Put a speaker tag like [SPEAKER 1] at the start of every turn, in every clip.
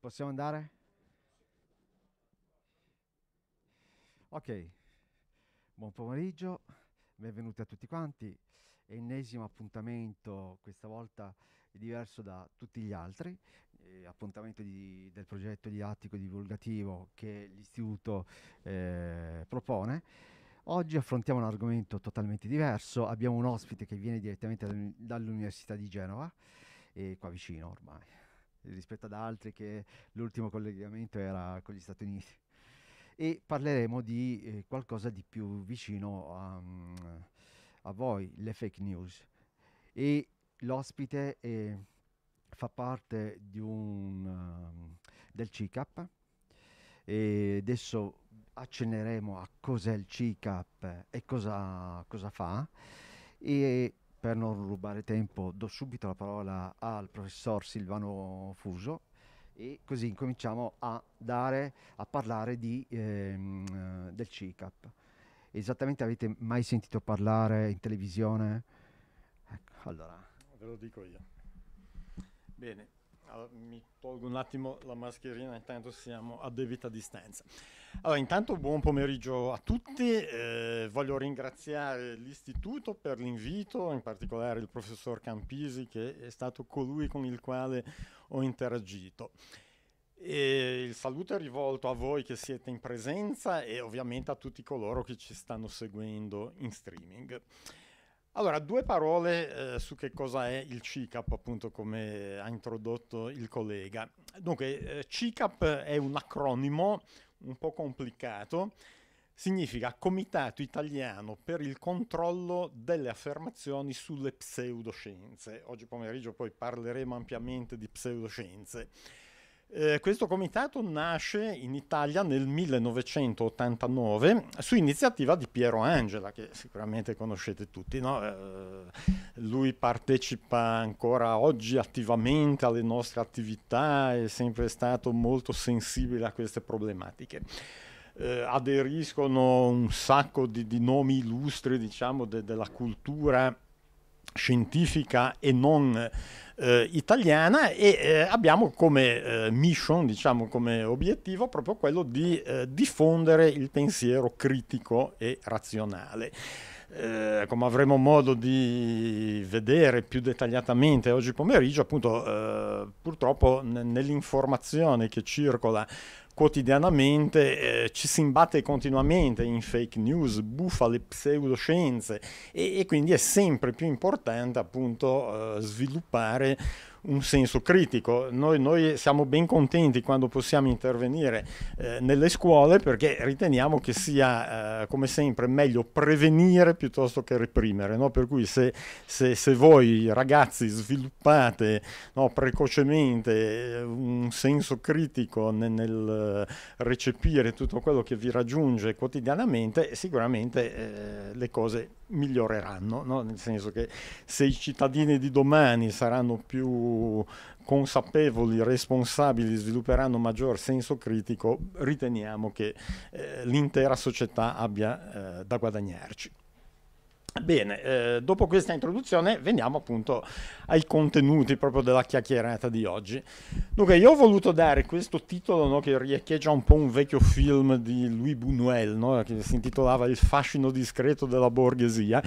[SPEAKER 1] Possiamo andare? Ok, buon pomeriggio, benvenuti a tutti quanti. Ennesimo appuntamento, questa volta diverso da tutti gli altri, eh, appuntamento di, del progetto didattico divulgativo che l'Istituto eh, propone. Oggi affrontiamo un argomento totalmente diverso, abbiamo un ospite che viene direttamente dall'Università di Genova, e qua vicino ormai rispetto ad altri che l'ultimo collegamento era con gli Stati Uniti. E parleremo di eh, qualcosa di più vicino a, mm, a, voi, le fake news. E l'ospite eh, fa parte un, eh, del CICAP e adesso accenneremo a cos'è il CICAP e cosa, cosa fa. E per non rubare tempo do subito la parola al professor Silvano Fuso e così incominciamo a, dare, a parlare di, ehm, eh, del CICAP. Esattamente avete mai sentito parlare in televisione? Ecco, allora.
[SPEAKER 2] Ve lo dico io. Bene, allora, mi tolgo un attimo la mascherina, intanto siamo a debita distanza. Allora, intanto buon pomeriggio a tutti, eh, voglio ringraziare l'Istituto per l'invito, in particolare il professor Campisi che è stato colui con il quale ho interagito. E il saluto è rivolto a voi che siete in presenza e ovviamente a tutti coloro che ci stanno seguendo in streaming. Allora, due parole eh, su che cosa è il CICAP, appunto come ha introdotto il collega. Dunque, eh, CICAP è un acronimo un po' complicato, significa Comitato Italiano per il controllo delle affermazioni sulle pseudoscienze. Oggi pomeriggio poi parleremo ampiamente di pseudoscienze. Eh, questo comitato nasce in Italia nel 1989 su iniziativa di Piero Angela, che sicuramente conoscete tutti. No? Eh, lui partecipa ancora oggi attivamente alle nostre attività, è sempre stato molto sensibile a queste problematiche. Eh, aderiscono un sacco di, di nomi illustri diciamo, de, della cultura scientifica e non eh, italiana e eh, abbiamo come eh, mission, diciamo come obiettivo proprio quello di eh, diffondere il pensiero critico e razionale. Eh, come avremo modo di vedere più dettagliatamente oggi pomeriggio, appunto eh, purtroppo n- nell'informazione che circola quotidianamente, eh, ci si imbatte continuamente in fake news, bufale, pseudoscienze e, e quindi è sempre più importante appunto eh, sviluppare un senso critico. Noi, noi siamo ben contenti quando possiamo intervenire eh, nelle scuole perché riteniamo che sia, eh, come sempre, meglio prevenire piuttosto che reprimere. No? Per cui se, se, se, voi ragazzi sviluppate no, precocemente eh, un senso critico nel, nel, recepire tutto quello che vi raggiunge quotidianamente, sicuramente eh, le cose miglioreranno, no? nel senso che se i cittadini di domani saranno più consapevoli, responsabili, svilupperanno maggior senso critico, riteniamo che eh, l'intera società abbia eh, da guadagnarci. Bene, eh, dopo questa introduzione veniamo appunto ai contenuti proprio della chiacchierata di oggi. Dunque, io ho voluto dare questo titolo no, che riecheggia un po' un vecchio film di Louis Buñuel, no, che si intitolava Il fascino discreto della borghesia,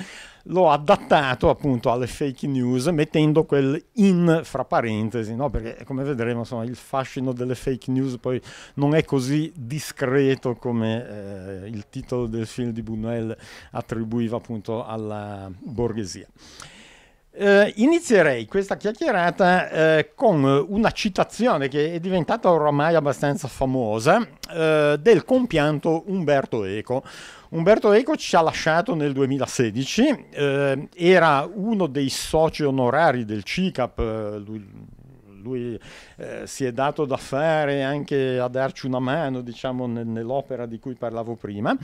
[SPEAKER 2] l'ho adattato appunto alle fake news mettendo quel in fra parentesi, no? perché come vedremo insomma, il fascino delle fake news poi non è così discreto come eh, il titolo del film di Buñuel attribuiva appunto alla borghesia. Eh, inizierei questa chiacchierata eh, con una citazione che è diventata oramai abbastanza famosa eh, del compianto Umberto Eco. Umberto Eco ci ha lasciato nel 2016, eh, era uno dei soci onorari del CICAP, eh, lui, lui eh, si è dato da fare anche a darci una mano diciamo, nel, nell'opera di cui parlavo prima.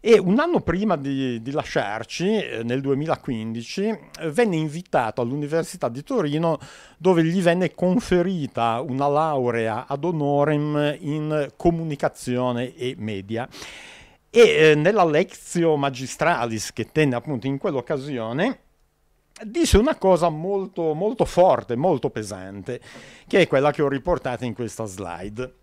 [SPEAKER 2] E un anno prima di, di lasciarci, eh, nel 2015, venne invitato all'Università di Torino dove gli venne conferita una laurea ad honorem in comunicazione e media. E eh, nella Lectio Magistralis che tenne appunto in quell'occasione, disse una cosa molto, molto forte, molto pesante, che è quella che ho riportato in questa slide.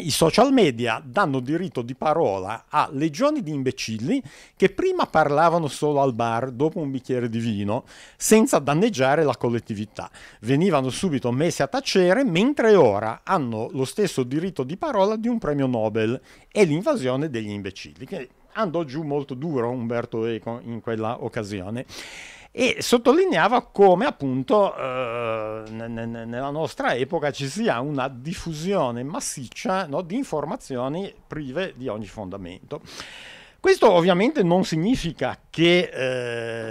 [SPEAKER 2] I social media danno diritto di parola a legioni di imbecilli che prima parlavano solo al bar dopo un bicchiere di vino, senza danneggiare la collettività. Venivano subito messi a tacere, mentre ora hanno lo stesso diritto di parola di un premio Nobel e l'invasione degli imbecilli, che andò giù molto duro Umberto Eco in quella occasione e sottolineava come appunto eh, nella nostra epoca ci sia una diffusione massiccia no, di informazioni prive di ogni fondamento. Questo ovviamente non significa che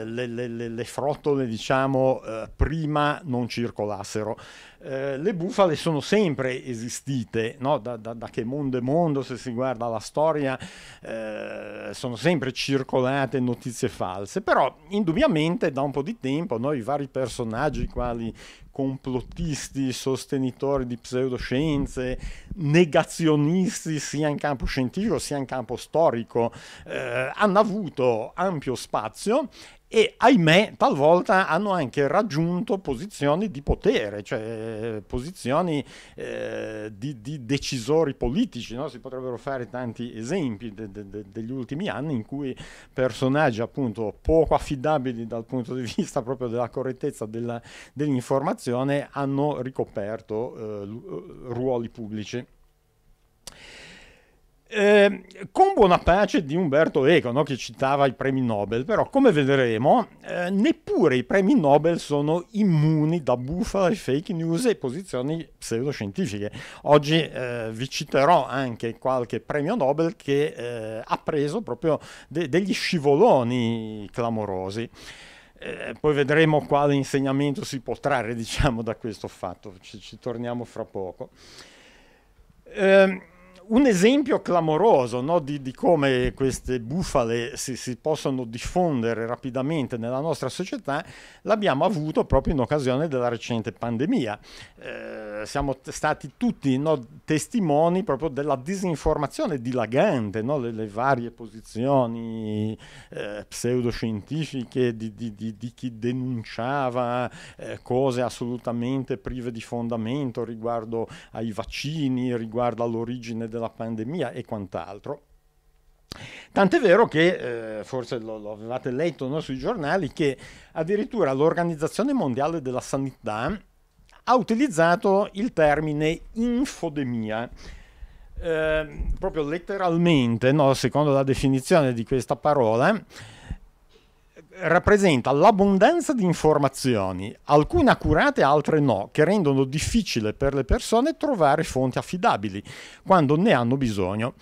[SPEAKER 2] eh, le, le, le, frottole, diciamo, eh, prima non circolassero. Eh, le bufale sono sempre esistite, no? da, da, da, che mondo è mondo, se si guarda la storia, eh, sono sempre circolate notizie false, però indubbiamente da un po' di tempo noi vari personaggi quali complottisti, sostenitori di pseudoscienze, negazionisti sia in campo scientifico sia in campo storico, eh, hanno avuto ampio spazio e ahimè talvolta hanno anche raggiunto posizioni di potere, cioè eh, posizioni eh, di, di, decisori politici, no? si potrebbero fare tanti esempi de, de, de degli ultimi anni in cui personaggi appunto poco affidabili dal punto di vista proprio della correttezza della, dell'informazione hanno ricoperto eh, eh ruoli pubblici. Eh, con buona pace di Umberto Eco, no? che citava i premi Nobel, però come vedremo eh, neppure i premi Nobel sono immuni da bufale, fake news e posizioni pseudoscientifiche. Oggi eh, vi citerò anche qualche premio Nobel che eh, ha preso proprio de- degli scivoloni clamorosi. Eh, poi vedremo quale insegnamento si può trarre diciamo, da questo fatto, ci, ci torniamo fra poco. Eh, un esempio clamoroso no, di, di, come queste bufale si, si, possono diffondere rapidamente nella nostra società l'abbiamo avuto proprio in occasione della recente pandemia. Eh, siamo t- stati tutti no, testimoni proprio della disinformazione dilagante, no, le, le, varie posizioni eh, pseudoscientifiche di, di, di, chi denunciava eh, cose assolutamente prive di fondamento riguardo ai vaccini, riguardo all'origine della della pandemia e quant'altro. Tant'è vero che, eh, forse lo, lo, avevate letto no, sui giornali, che addirittura l'Organizzazione Mondiale della Sanità ha utilizzato il termine infodemia. Eh, proprio letteralmente, no, secondo la definizione di questa parola, rappresenta l'abbondanza di informazioni, alcune accurate, altre no, che rendono difficile per le persone trovare fonti affidabili quando ne hanno bisogno.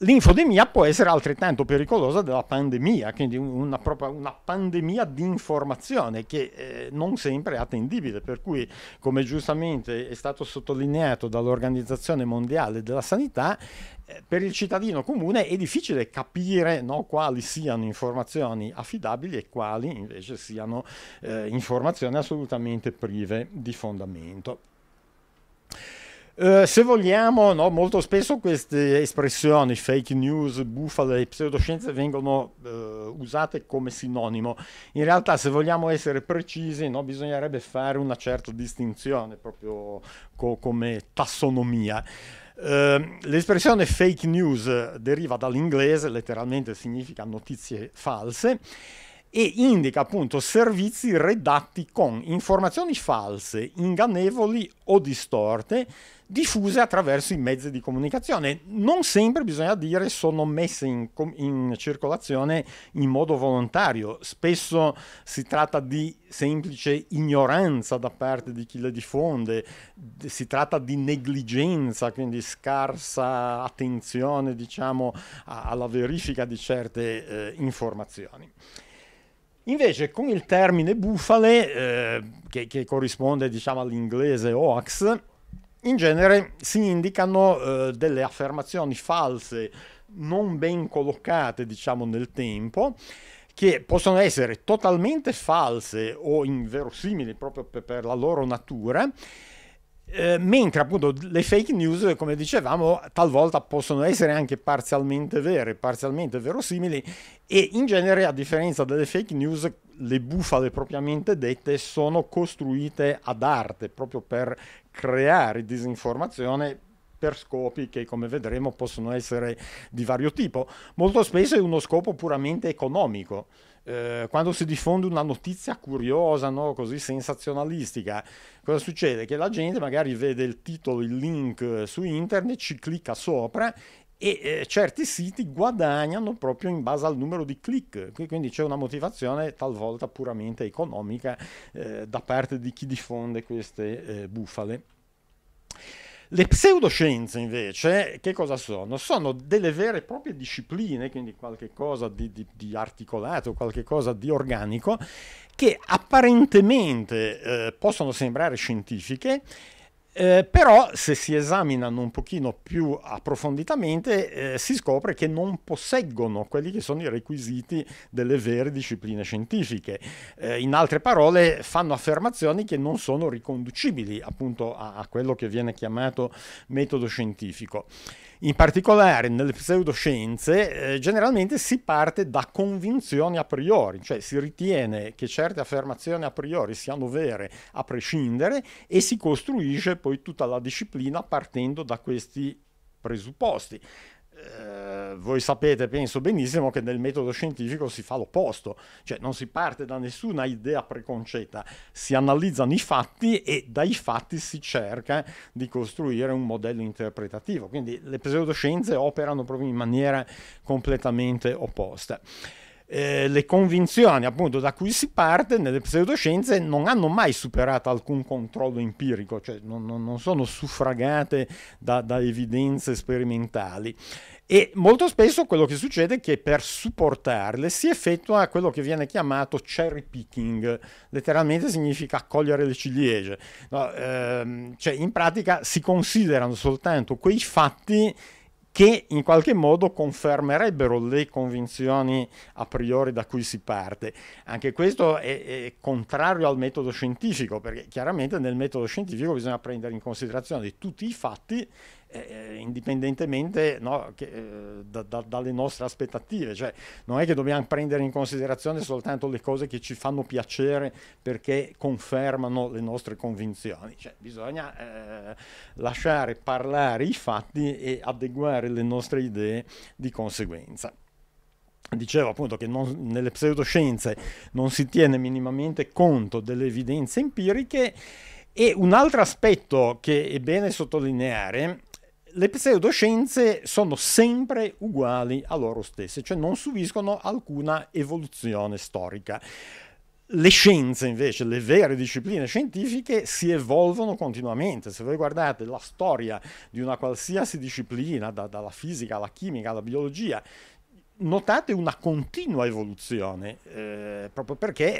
[SPEAKER 2] L'infodemia può essere altrettanto pericolosa della pandemia, quindi una, propria, una pandemia di informazione che eh, non sempre è attendibile, per cui come giustamente è stato sottolineato dall'Organizzazione Mondiale della Sanità, eh, per il cittadino comune è difficile capire no, quali siano informazioni affidabili e quali invece siano eh, informazioni assolutamente prive di fondamento. Eh, se vogliamo, no, molto spesso queste espressioni fake news, bufale e pseudoscienze vengono uh, usate come sinonimo. In realtà, se vogliamo essere precisi, no, bisognerebbe fare una certa distinzione proprio co- come tassonomia. Uh, l'espressione fake news deriva dall'inglese, letteralmente significa notizie false e indica appunto servizi redatti con informazioni false, ingannevoli o distorte diffuse attraverso i mezzi di comunicazione. Non sempre, bisogna dire, sono messe in, in circolazione in modo volontario. Spesso si tratta di semplice ignoranza da parte di chi le diffonde, si tratta di negligenza, quindi scarsa attenzione diciamo, alla verifica di certe eh, informazioni. Invece con il termine bufale, eh, che, che, corrisponde diciamo, all'inglese OAX, in genere si indicano eh, delle affermazioni false non ben collocate, diciamo, nel tempo che possono essere totalmente false o inverosimili proprio per la loro natura, eh, mentre appunto le fake news, come dicevamo, talvolta possono essere anche parzialmente vere, parzialmente verosimili e in genere, a differenza delle fake news, le bufale propriamente dette sono costruite ad arte proprio per creare disinformazione per scopi che come vedremo possono essere di vario tipo. Molto spesso è uno scopo puramente economico. Eh, quando si diffonde una notizia curiosa, no? così sensazionalistica, cosa succede? Che la gente magari vede il titolo, il link eh, su internet, ci clicca sopra e eh, certi siti guadagnano proprio in base al numero di click, quindi c'è una motivazione talvolta puramente economica eh, da parte di chi diffonde queste eh, bufale. Le pseudoscienze invece che cosa sono? Sono delle vere e proprie discipline, quindi qualcosa di, di, di articolato, qualcosa di organico, che apparentemente eh, possono sembrare scientifiche eh, però se si esaminano un pochino più approfonditamente eh, si scopre che non posseggono quelli che sono i requisiti delle vere discipline scientifiche. Eh, in altre parole fanno affermazioni che non sono riconducibili appunto a, a quello che viene chiamato metodo scientifico. In particolare nelle pseudoscienze eh, generalmente si parte da convinzioni a priori, cioè si ritiene che certe affermazioni a priori siano vere a prescindere e si costruisce poi tutta la disciplina partendo da questi presupposti. Eh, voi sapete, penso benissimo, che nel metodo scientifico si fa l'opposto, cioè non si parte da nessuna idea preconcetta, si analizzano i fatti e dai fatti si cerca di costruire un modello interpretativo. Quindi le pseudoscienze operano proprio in maniera completamente opposta eh, le convinzioni appunto da cui si parte nelle pseudoscienze non hanno mai superato alcun controllo empirico, cioè non, non sono suffragate da, da evidenze sperimentali. E molto spesso quello che succede è che per supportarle si effettua quello che viene chiamato cherry picking, letteralmente significa cogliere le ciliegie. No, ehm, cioè in pratica si considerano soltanto quei fatti che in qualche modo confermerebbero le convinzioni a priori da cui si parte. Anche questo è, è, contrario al metodo scientifico, perché chiaramente nel metodo scientifico bisogna prendere in considerazione tutti i fatti eh, eh, indipendentemente no, che, eh, da, da, dalle nostre aspettative. Cioè, non è che dobbiamo prendere in considerazione soltanto le cose che ci fanno piacere perché confermano le nostre convinzioni. Cioè, bisogna eh, lasciare parlare i fatti e adeguare le nostre idee di conseguenza dicevo appunto che non, nelle pseudoscienze non si tiene minimamente conto delle evidenze empiriche e un altro aspetto che è bene sottolineare le pseudoscienze sono sempre uguali a loro stesse, cioè non subiscono alcuna evoluzione storica. Le scienze invece, le vere discipline scientifiche si evolvono continuamente. Se voi guardate la storia di una qualsiasi disciplina, da, dalla fisica alla chimica alla biologia, notate una continua evoluzione, eh, proprio perché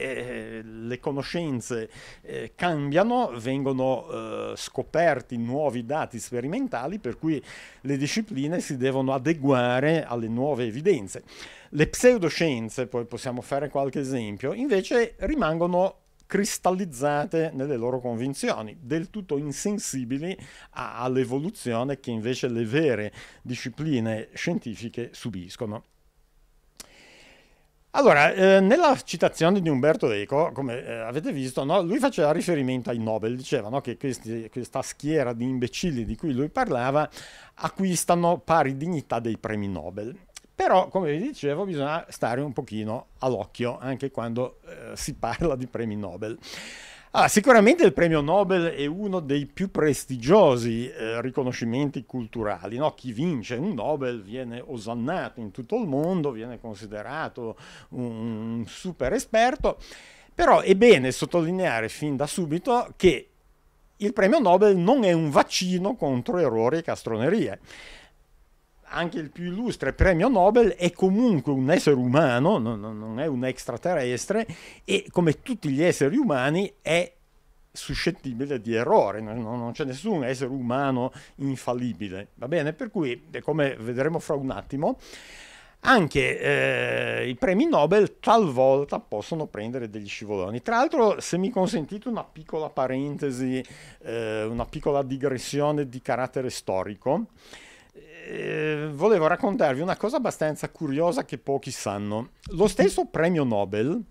[SPEAKER 2] eh, le conoscenze eh, cambiano, vengono eh, scoperti nuovi dati sperimentali, per cui le discipline si devono adeguare alle nuove evidenze. Le pseudoscienze, poi possiamo fare qualche esempio, invece rimangono cristallizzate nelle loro convinzioni, del tutto insensibili all'evoluzione che invece le vere discipline scientifiche subiscono. Allora, eh, nella citazione di Umberto Eco, come eh, avete visto, no, lui faceva riferimento ai Nobel, diceva no, che questi, questa schiera di imbecilli di cui lui parlava acquistano pari dignità dei premi Nobel. Però, come vi dicevo, bisogna stare un pochino all'occhio anche quando eh, si parla di premi Nobel. Ah, sicuramente il premio Nobel è uno dei più prestigiosi eh, riconoscimenti culturali. No? Chi vince un Nobel viene osannato in tutto il mondo, viene considerato un super esperto. Però è bene sottolineare fin da subito che il premio Nobel non è un vaccino contro errori e castronerie anche il più illustre premio Nobel è comunque un essere umano, non, è un extraterrestre, e come tutti gli esseri umani è suscettibile di errore, non, c'è nessun essere umano infallibile, va bene? Per cui, come vedremo fra un attimo, anche eh, i premi Nobel talvolta possono prendere degli scivoloni. Tra l'altro, se mi consentite una piccola parentesi, eh, una piccola digressione di carattere storico, eh, volevo raccontarvi una cosa abbastanza curiosa che pochi sanno. Lo stesso premio Nobel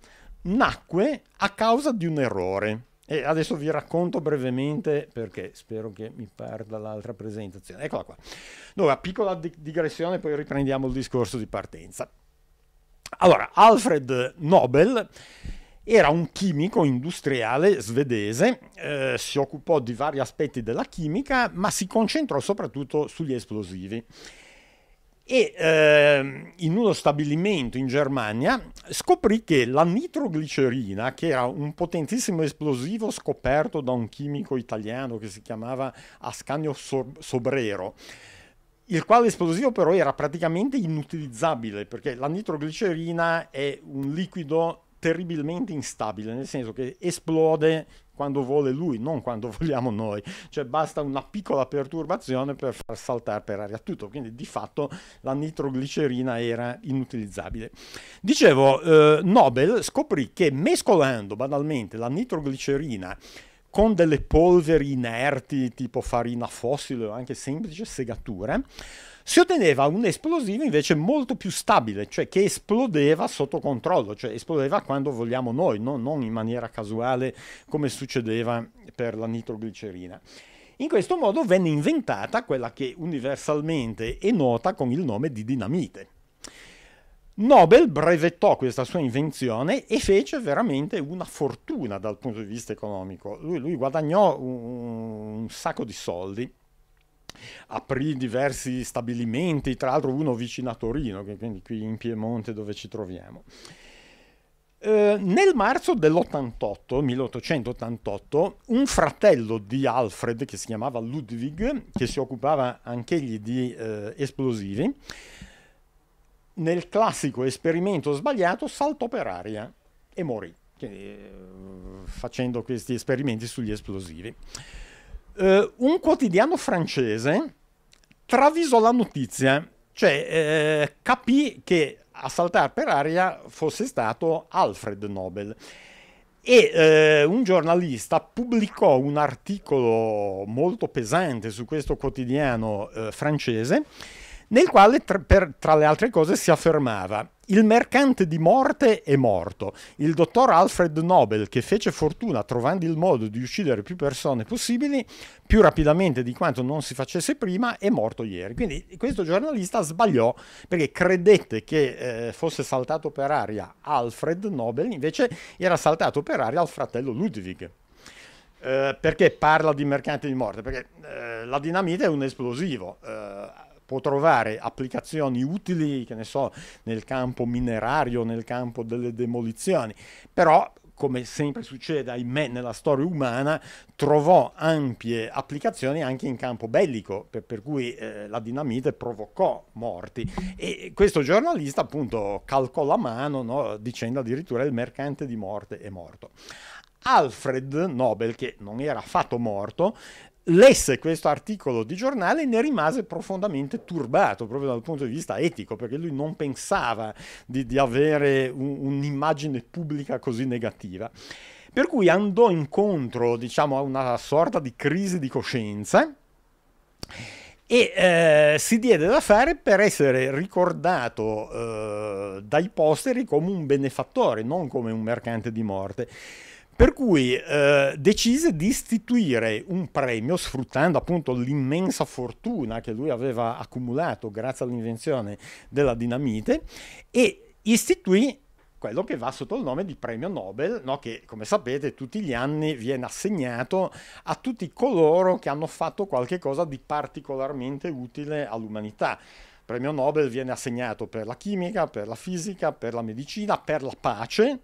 [SPEAKER 2] nacque a causa di un errore. E adesso vi racconto brevemente perché spero che mi perda l'altra presentazione. Eccola qua. Allora, piccola digressione, poi riprendiamo il discorso di partenza. Allora, Alfred Nobel era un chimico industriale svedese, eh, si occupò di vari aspetti della chimica, ma si concentrò soprattutto sugli esplosivi. E eh, in uno stabilimento in Germania scoprì che la nitroglicerina, che era un potentissimo esplosivo scoperto da un chimico italiano che si chiamava Ascanio Sobrero, il quale esplosivo però era praticamente inutilizzabile perché la nitroglicerina è un liquido terribilmente instabile, nel senso che esplode quando vuole lui, non quando vogliamo noi. Cioè basta una piccola perturbazione per far saltare per aria tutto, quindi di fatto la nitroglicerina era inutilizzabile. Dicevo, eh, Nobel scoprì che mescolando banalmente la nitroglicerina con delle polveri inerti tipo farina fossile o anche semplice segatura, si otteneva un esplosivo invece molto più stabile, cioè che esplodeva sotto controllo, cioè esplodeva quando vogliamo noi, no? non in maniera casuale come succedeva per la nitroglicerina. In questo modo venne inventata quella che universalmente è nota con il nome di dinamite. Nobel brevettò questa sua invenzione e fece veramente una fortuna dal punto di vista economico. Lui, lui guadagnò un, un sacco di soldi aprì diversi stabilimenti, tra l'altro uno vicino a Torino, quindi qui in Piemonte dove ci troviamo. Eh, nel marzo dell'88, 1888, un fratello di Alfred, che si chiamava Ludwig, che si occupava anch'egli di eh, esplosivi, nel classico esperimento sbagliato saltò per aria e morì, che, eh, facendo questi esperimenti sugli esplosivi eh, un quotidiano francese travisò la notizia, cioè eh, capì che a saltare per aria fosse stato Alfred Nobel. E eh, un giornalista pubblicò un articolo molto pesante su questo quotidiano eh, francese nel quale tra, per, tra le altre cose si affermava il mercante di morte è morto. Il dottor Alfred Nobel, che fece fortuna trovando il modo di uccidere più persone possibili, più rapidamente di quanto non si facesse prima, è morto ieri. Quindi questo giornalista sbagliò perché credette che eh, fosse saltato per aria Alfred Nobel, invece era saltato per aria il fratello Ludwig. Eh, perché parla di mercante di morte? Perché eh, la dinamite è un esplosivo eh, può trovare applicazioni utili, che ne so, nel campo minerario, nel campo delle demolizioni, però come sempre succede, ahimè, nella storia umana, trovò ampie applicazioni anche in campo bellico, per, per cui eh, la dinamite provocò morti. E questo giornalista, appunto, calcò la mano, no, dicendo addirittura il mercante di morte è morto. Alfred Nobel, che non era affatto morto, lesse questo articolo di giornale e ne rimase profondamente turbato proprio dal punto di vista etico perché lui non pensava di, di avere un, un'immagine pubblica così negativa. Per cui andò incontro diciamo, a una sorta di crisi di coscienza e eh, si diede da fare per essere ricordato eh, dai posteri come un benefattore, non come un mercante di morte. Per cui eh, decise di istituire un premio sfruttando appunto l'immensa fortuna che lui aveva accumulato grazie all'invenzione della dinamite e istituì quello che va sotto il nome di premio Nobel, no? che come sapete tutti gli anni viene assegnato a tutti coloro che hanno fatto qualcosa di particolarmente utile all'umanità. Il premio Nobel viene assegnato per la chimica, per la fisica, per la medicina, per la pace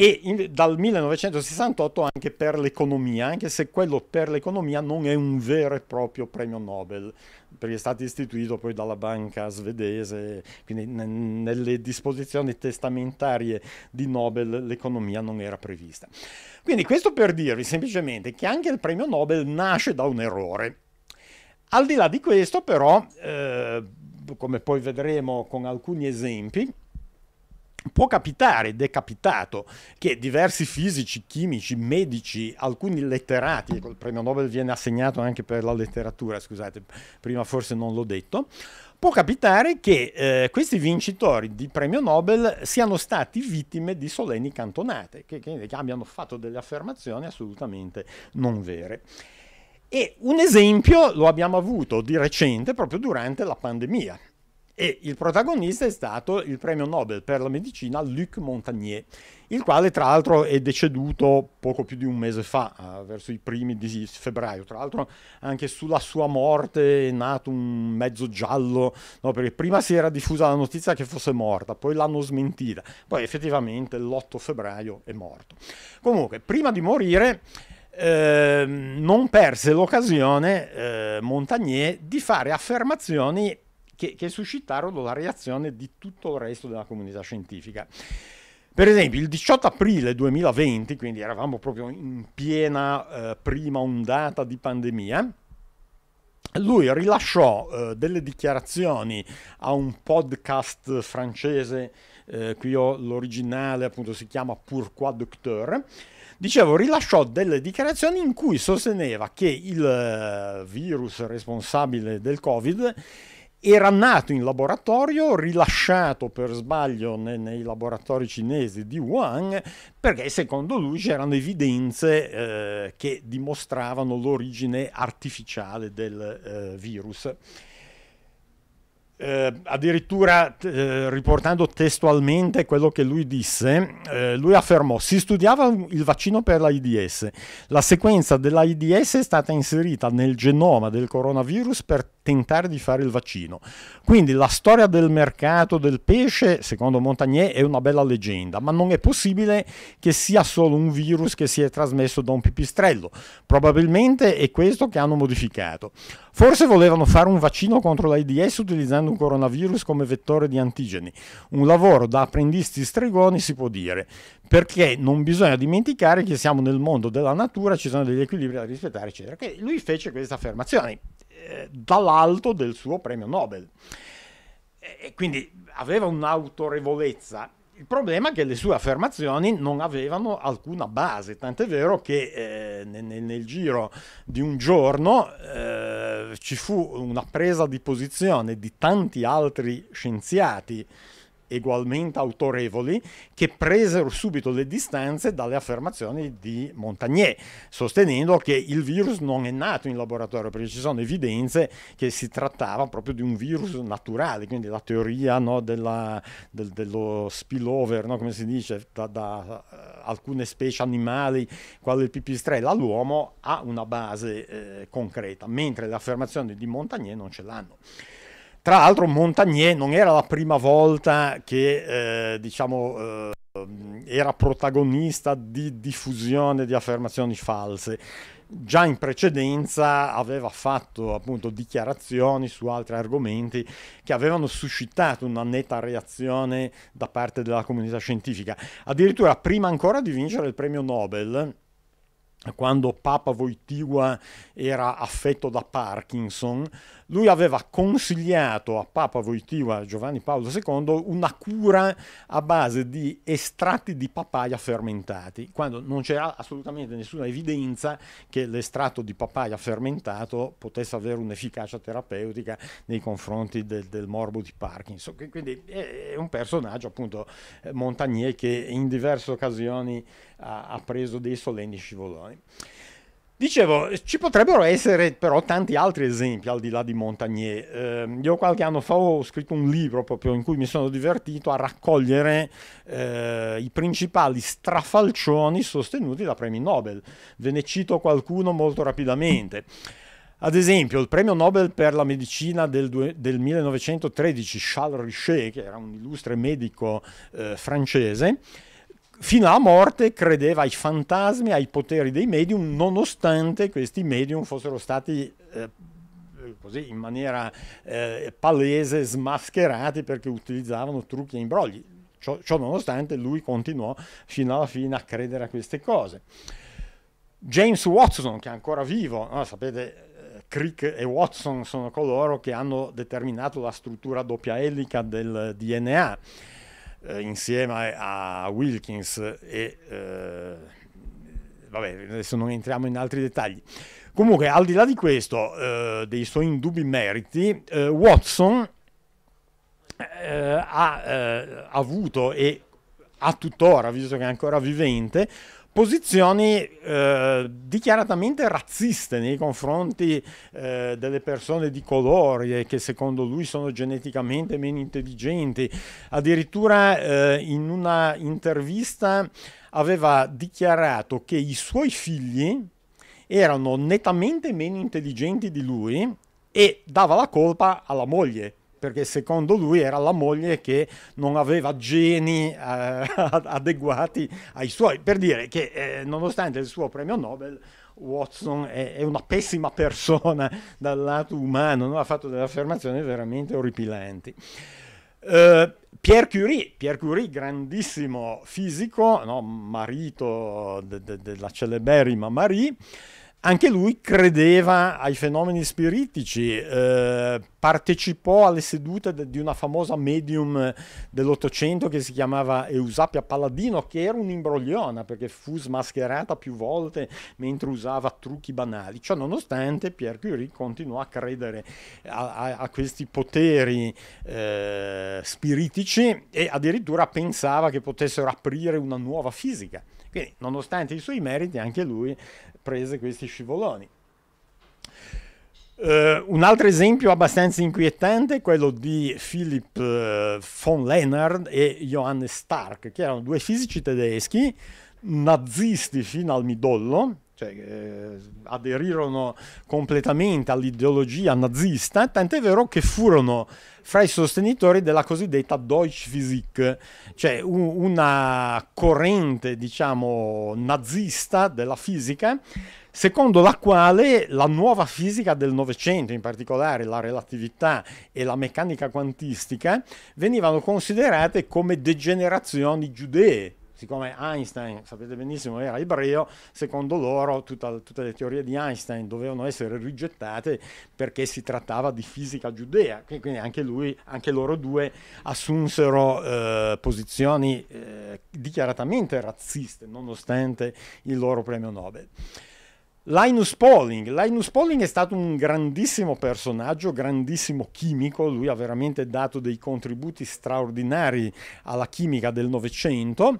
[SPEAKER 2] e in, dal 1968 anche per l'economia, anche se quello per l'economia non è un vero e proprio premio Nobel, perché è stato istituito poi dalla banca svedese, quindi n- nelle disposizioni testamentarie di Nobel l'economia non era prevista. Quindi questo per dirvi semplicemente che anche il premio Nobel nasce da un errore. Al di là di questo però, eh, come poi vedremo con alcuni esempi, Può capitare, ed è capitato, che diversi fisici, chimici, medici, alcuni letterati, il premio Nobel viene assegnato anche per la letteratura, scusate, prima forse non l'ho detto, può capitare che eh, questi vincitori di premio Nobel siano stati vittime di solenni cantonate, che, che, che abbiano fatto delle affermazioni assolutamente non vere. E un esempio lo abbiamo avuto di recente proprio durante la pandemia e il protagonista è stato il premio Nobel per la medicina Luc Montagnier, il quale tra l'altro è deceduto poco più di un mese fa, eh, verso i primi di febbraio. Tra l'altro anche sulla sua morte è nato un mezzo giallo, no, perché prima si era diffusa la notizia che fosse morta, poi l'hanno smentita, poi effettivamente l'8 febbraio è morto. Comunque, prima di morire... Eh, non perse l'occasione eh, Montagnier di fare affermazioni che, che suscitarono la reazione di tutto il resto della comunità scientifica. Per esempio, il 18 aprile 2020, quindi eravamo proprio in piena eh, prima ondata di pandemia, lui rilasciò eh, delle dichiarazioni a un podcast francese, eh, qui ho l'originale, appunto si chiama Pourquoi Docteur, dicevo, rilasciò delle dichiarazioni in cui sosteneva che il eh, virus responsabile del Covid era nato in laboratorio, rilasciato per sbaglio nei, nei laboratori cinesi di Wuhan, perché secondo lui c'erano evidenze eh, che dimostravano l'origine artificiale del eh, virus. Eh, addirittura eh, riportando testualmente quello che lui disse, eh, lui affermò si studiava il vaccino per l'AIDS. La sequenza dell'AIDS è stata inserita nel genoma del coronavirus per tentare di fare il vaccino. Quindi la storia del mercato del pesce, secondo Montagnier, è una bella leggenda, ma non è possibile che sia solo un virus che si è trasmesso da un pipistrello. Probabilmente è questo che hanno modificato. Forse volevano fare un vaccino contro l'AIDS utilizzando un coronavirus come vettore di antigeni. Un lavoro da apprendisti stregoni si può dire, perché non bisogna dimenticare che siamo nel mondo della natura, ci sono degli equilibri da rispettare, eccetera. Che lui fece questa affermazione. Eh, dall'alto del suo premio Nobel. E quindi aveva un'autorevolezza. Il problema è che le sue affermazioni non avevano alcuna base, tant'è vero che eh, nel, nel, giro di un giorno eh, ci fu una presa di posizione di tanti altri scienziati egualmente autorevoli che presero subito le distanze dalle affermazioni di Montagnier, sostenendo che il virus non è nato in laboratorio, perché ci sono evidenze che si trattava proprio di un virus naturale, quindi la teoria no, della, del, dello spillover, no, come si dice, da, da eh, alcune specie animali, quale il pipistrello, all'uomo ha una base eh, concreta, mentre le affermazioni di Montagnier non ce l'hanno. Tra l'altro Montagnier non era la prima volta che, eh, diciamo, eh, era protagonista di diffusione di affermazioni false. Già in precedenza aveva fatto appunto dichiarazioni su altri argomenti che avevano suscitato una netta reazione da parte della comunità scientifica. Addirittura prima ancora di vincere il premio Nobel, quando Papa Voitigua era affetto da Parkinson, lui aveva consigliato a Papa Voitiva Giovanni Paolo II una cura a base di estratti di papaya fermentati, quando non c'era assolutamente nessuna evidenza che l'estratto di papaya fermentato potesse avere un'efficacia terapeutica nei confronti del, del morbo di Parkinson. Quindi è un personaggio appunto eh, Montagnier che in diverse occasioni ha, ha preso dei solenni scivoloni. Dicevo, ci potrebbero essere però tanti altri esempi al di là di Montagnier. Eh, io qualche anno fa ho scritto un libro proprio in cui mi sono divertito a raccogliere eh, i principali strafalcioni sostenuti da premi Nobel. Ve ne cito qualcuno molto rapidamente. Ad esempio, il premio Nobel per la medicina del, del 1913, Charles Richet, che era un illustre medico eh, francese, fino alla morte credeva ai fantasmi, ai poteri dei medium, nonostante questi medium fossero stati eh, eh, così in maniera eh, palese smascherati perché utilizzavano trucchi e imbrogli. Ciò, ciò nonostante lui continuò fino alla fine a credere a queste cose. James Watson, che è ancora vivo, no, sapete, eh, Crick e Watson sono coloro che hanno determinato la struttura doppia elica del DNA eh, insieme a Wilkins e eh, vabbè, adesso non entriamo in altri dettagli. Comunque, al di là di questo, eh, dei suoi indubbi meriti, eh, Watson eh, ha eh, avuto e ha tuttora, visto che è ancora vivente, posizioni eh, dichiaratamente razziste nei confronti eh, delle persone di colore che secondo lui sono geneticamente meno intelligenti. Addirittura eh, in una intervista aveva dichiarato che i suoi figli erano nettamente meno intelligenti di lui e dava la colpa alla moglie perché secondo lui era la moglie che non aveva geni eh, adeguati ai suoi, per dire che eh, nonostante il suo premio Nobel Watson è, è una pessima persona dal lato umano, no? ha fatto delle affermazioni veramente orripilanti. Uh, eh, Pierre Curie, Pierre Curie, grandissimo fisico, no? marito de de della celeberrima Marie, anche lui credeva ai fenomeni spiritici. Uh, partecipò alle sedute de- di una famosa medium eh, dell'Ottocento che si chiamava Eusapia Palladino, che era un'imbrogliona perché fu smascherata più volte mentre usava trucchi banali. Ciò nonostante, Pierre Curie continuò a credere a, a, a questi poteri eh, spiritici e addirittura pensava che potessero aprire una nuova fisica. Quindi, nonostante i suoi meriti, anche lui prese questi scivoloni. Uh, un altro esempio abbastanza inquietante è quello di Philip uh, von Leonard e Johannes Stark, che erano due fisici tedeschi nazisti fino al midollo, cioè eh, aderirono completamente all'ideologia nazista, tant'è vero che furono fra i sostenitori della cosiddetta Deutsche Physik, cioè un, una corrente, diciamo, nazista della fisica secondo la quale la nuova fisica del Novecento, in particolare la relatività e la meccanica quantistica, venivano considerate come degenerazioni giudee siccome Einstein, sapete benissimo, era ebreo, secondo loro tutta, tutte le teorie di Einstein dovevano essere rigettate perché si trattava di fisica giudea, quindi anche, lui, anche loro due assunsero eh, posizioni eh, dichiaratamente razziste, nonostante il loro premio Nobel. Linus Pauling. Linus Pauling è stato un grandissimo personaggio, grandissimo chimico, lui ha veramente dato dei contributi straordinari alla chimica del Novecento.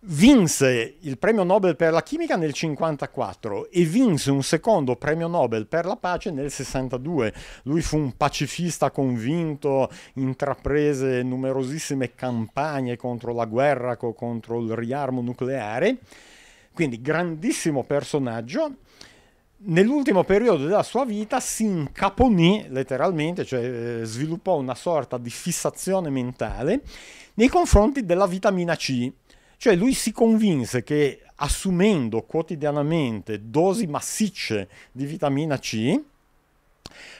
[SPEAKER 2] Vinse il premio Nobel per la chimica nel 1954 e vinse un secondo premio Nobel per la pace nel 1962. Lui fu un pacifista convinto, intraprese numerosissime campagne contro la guerra, contro il riarmo nucleare. Quindi grandissimo personaggio. Nell'ultimo periodo della sua vita si incaponì letteralmente, cioè eh, sviluppò una sorta di fissazione mentale nei confronti della vitamina C. Cioè lui si convinse che assumendo quotidianamente dosi massicce di vitamina C,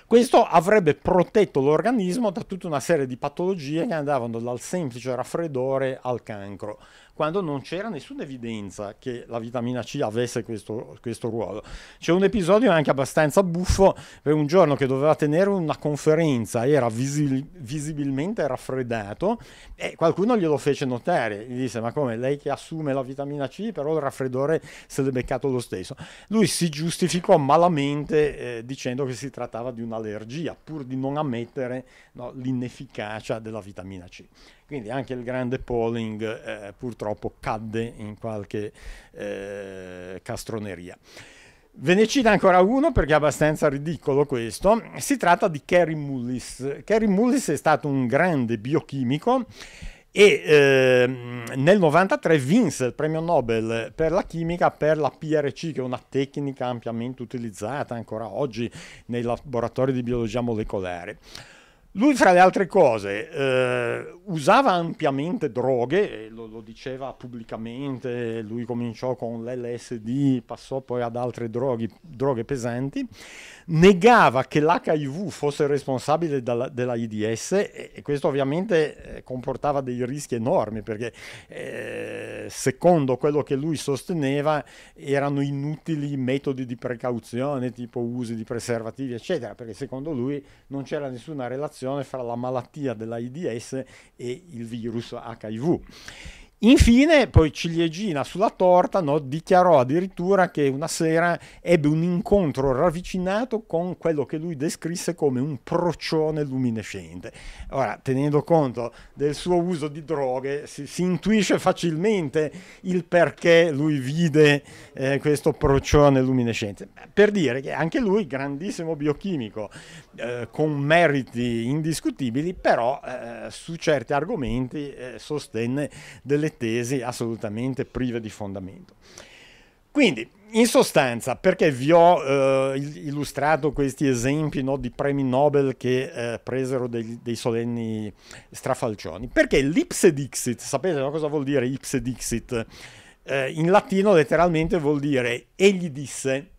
[SPEAKER 2] questo avrebbe protetto l'organismo da tutta una serie di patologie che andavano dal semplice raffreddore al cancro quando non c'era nessuna evidenza che la vitamina C avesse questo, questo ruolo. C'è un episodio anche abbastanza buffo per un giorno che doveva tenere una conferenza, era visi- visibilmente raffreddato e qualcuno glielo fece notare, gli disse ma come lei che assume la vitamina C però il raffreddore se l'è beccato lo stesso. Lui si giustificò malamente eh, dicendo che si trattava di un'allergia pur di non ammettere no, l'inefficacia della vitamina C. Quindi anche il grande polling eh, purtroppo purtroppo cadde in qualche eh, castroneria. Ve ne cita ancora uno perché è abbastanza ridicolo questo. Si tratta di Kerry Mullis. Kerry Mullis è stato un grande biochimico e eh, nel 1993 vinse il premio Nobel per la chimica per la PRC, che è una tecnica ampiamente utilizzata ancora oggi nei laboratori di biologia molecolare. Lui, fra le altre cose, eh, usava ampiamente droghe, lo, lo, diceva pubblicamente, lui cominciò con l'LSD, passò poi ad altre droghi, droghe pesanti negava che l'HIV fosse responsabile dalla, della e, e questo ovviamente eh, comportava dei rischi enormi perché eh, secondo quello che lui sosteneva erano inutili metodi di precauzione tipo usi di preservativi eccetera perché secondo lui non c'era nessuna relazione fra la malattia dell'AIDS e il virus HIV. Infine, poi ciliegina sulla torta, no, dichiarò addirittura che una sera ebbe un incontro ravvicinato con quello che lui descrisse come un procione luminescente. Ora, tenendo conto del suo uso di droghe, si, si intuisce facilmente il perché lui vide eh, questo procione luminescente. Per dire che anche lui, grandissimo biochimico, eh, con meriti indiscutibili, però eh, su certi argomenti eh, sostenne delle delle tesi assolutamente prive di fondamento. Quindi, in sostanza, perché vi ho eh, illustrato questi esempi no, di premi Nobel che eh, presero dei, dei, solenni strafalcioni? Perché l'ipse dixit, sapete no, cosa vuol dire ipse dixit? Eh, in latino letteralmente vuol dire egli disse,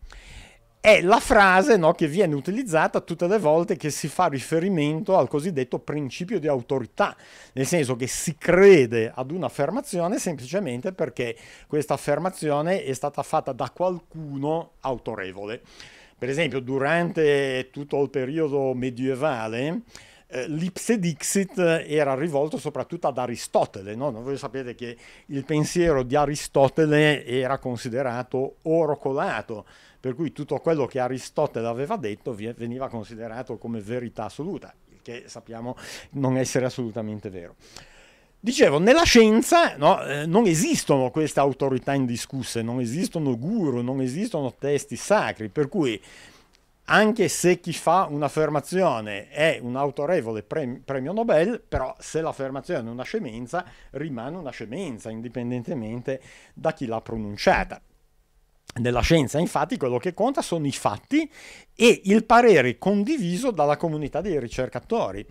[SPEAKER 2] è la frase no, che viene utilizzata tutte le volte che si fa riferimento al cosiddetto principio di autorità, nel senso che si crede ad un'affermazione semplicemente perché questa affermazione è stata fatta da qualcuno autorevole. Per esempio, durante tutto il periodo medievale, eh, l'ipse dixit era rivolto soprattutto ad Aristotele. No? Voi sapete che il pensiero di Aristotele era considerato oro colato, per cui tutto quello che Aristotele aveva detto veniva considerato come verità assoluta, il che sappiamo non essere assolutamente vero. Dicevo, nella scienza no, eh, non esistono queste autorità indiscusse, non esistono guru, non esistono testi sacri, per cui anche se chi fa un'affermazione è un autorevole premio Nobel, però se l'affermazione è una scemenza, rimane una scemenza, indipendentemente da chi l'ha pronunciata. Nella scienza, infatti, quello che conta sono i fatti e il parere condiviso dalla comunità dei ricercatori.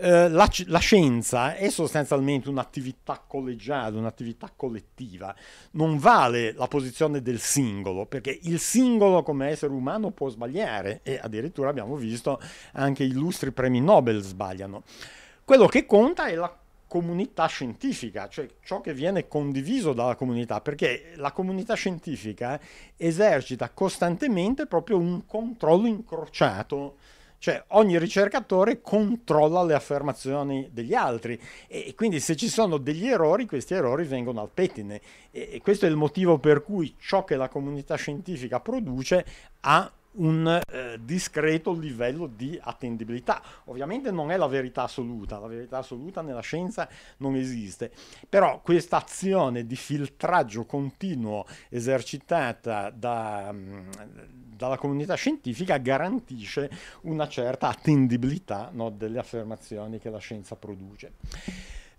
[SPEAKER 2] Eh, la, la, scienza è sostanzialmente un'attività collegiale, un'attività collettiva, non vale la posizione del singolo, perché il singolo come essere umano può sbagliare e addirittura abbiamo visto anche illustri premi Nobel sbagliano. Quello che conta è la comunità scientifica, cioè ciò che viene condiviso dalla comunità, perché la comunità scientifica esercita costantemente proprio un controllo incrociato cioè ogni ricercatore controlla le affermazioni degli altri e, quindi se ci sono degli errori, questi errori vengono al pettine e, questo è il motivo per cui ciò che la comunità scientifica produce ha un eh, discreto livello di attendibilità. Ovviamente non è la verità assoluta, la verità assoluta nella scienza non esiste, però questa azione di filtraggio continuo esercitata da, mm, dalla comunità scientifica garantisce una certa attendibilità no, delle affermazioni che la scienza produce.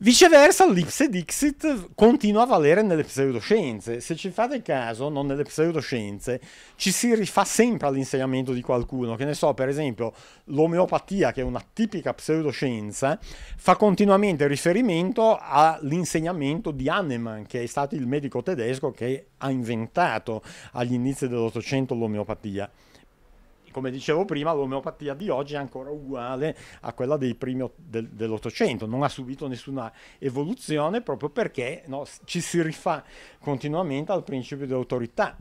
[SPEAKER 2] Viceversa, l'ipse dixit continua a valere nelle pseudoscienze. Se ci fate caso, non nelle pseudoscienze, ci si rifà sempre all'insegnamento di qualcuno. Che ne so, per esempio, l'omeopatia, che è una tipica pseudoscienza, fa continuamente riferimento all'insegnamento di Hahnemann, che è stato il medico tedesco che ha inventato agli inizi dell'Ottocento l'omeopatia come dicevo prima, l'omeopatia di oggi è ancora uguale a quella dei primi del, dell'Ottocento, non ha subito nessuna evoluzione proprio perché no, ci si rifà continuamente al principio di autorità.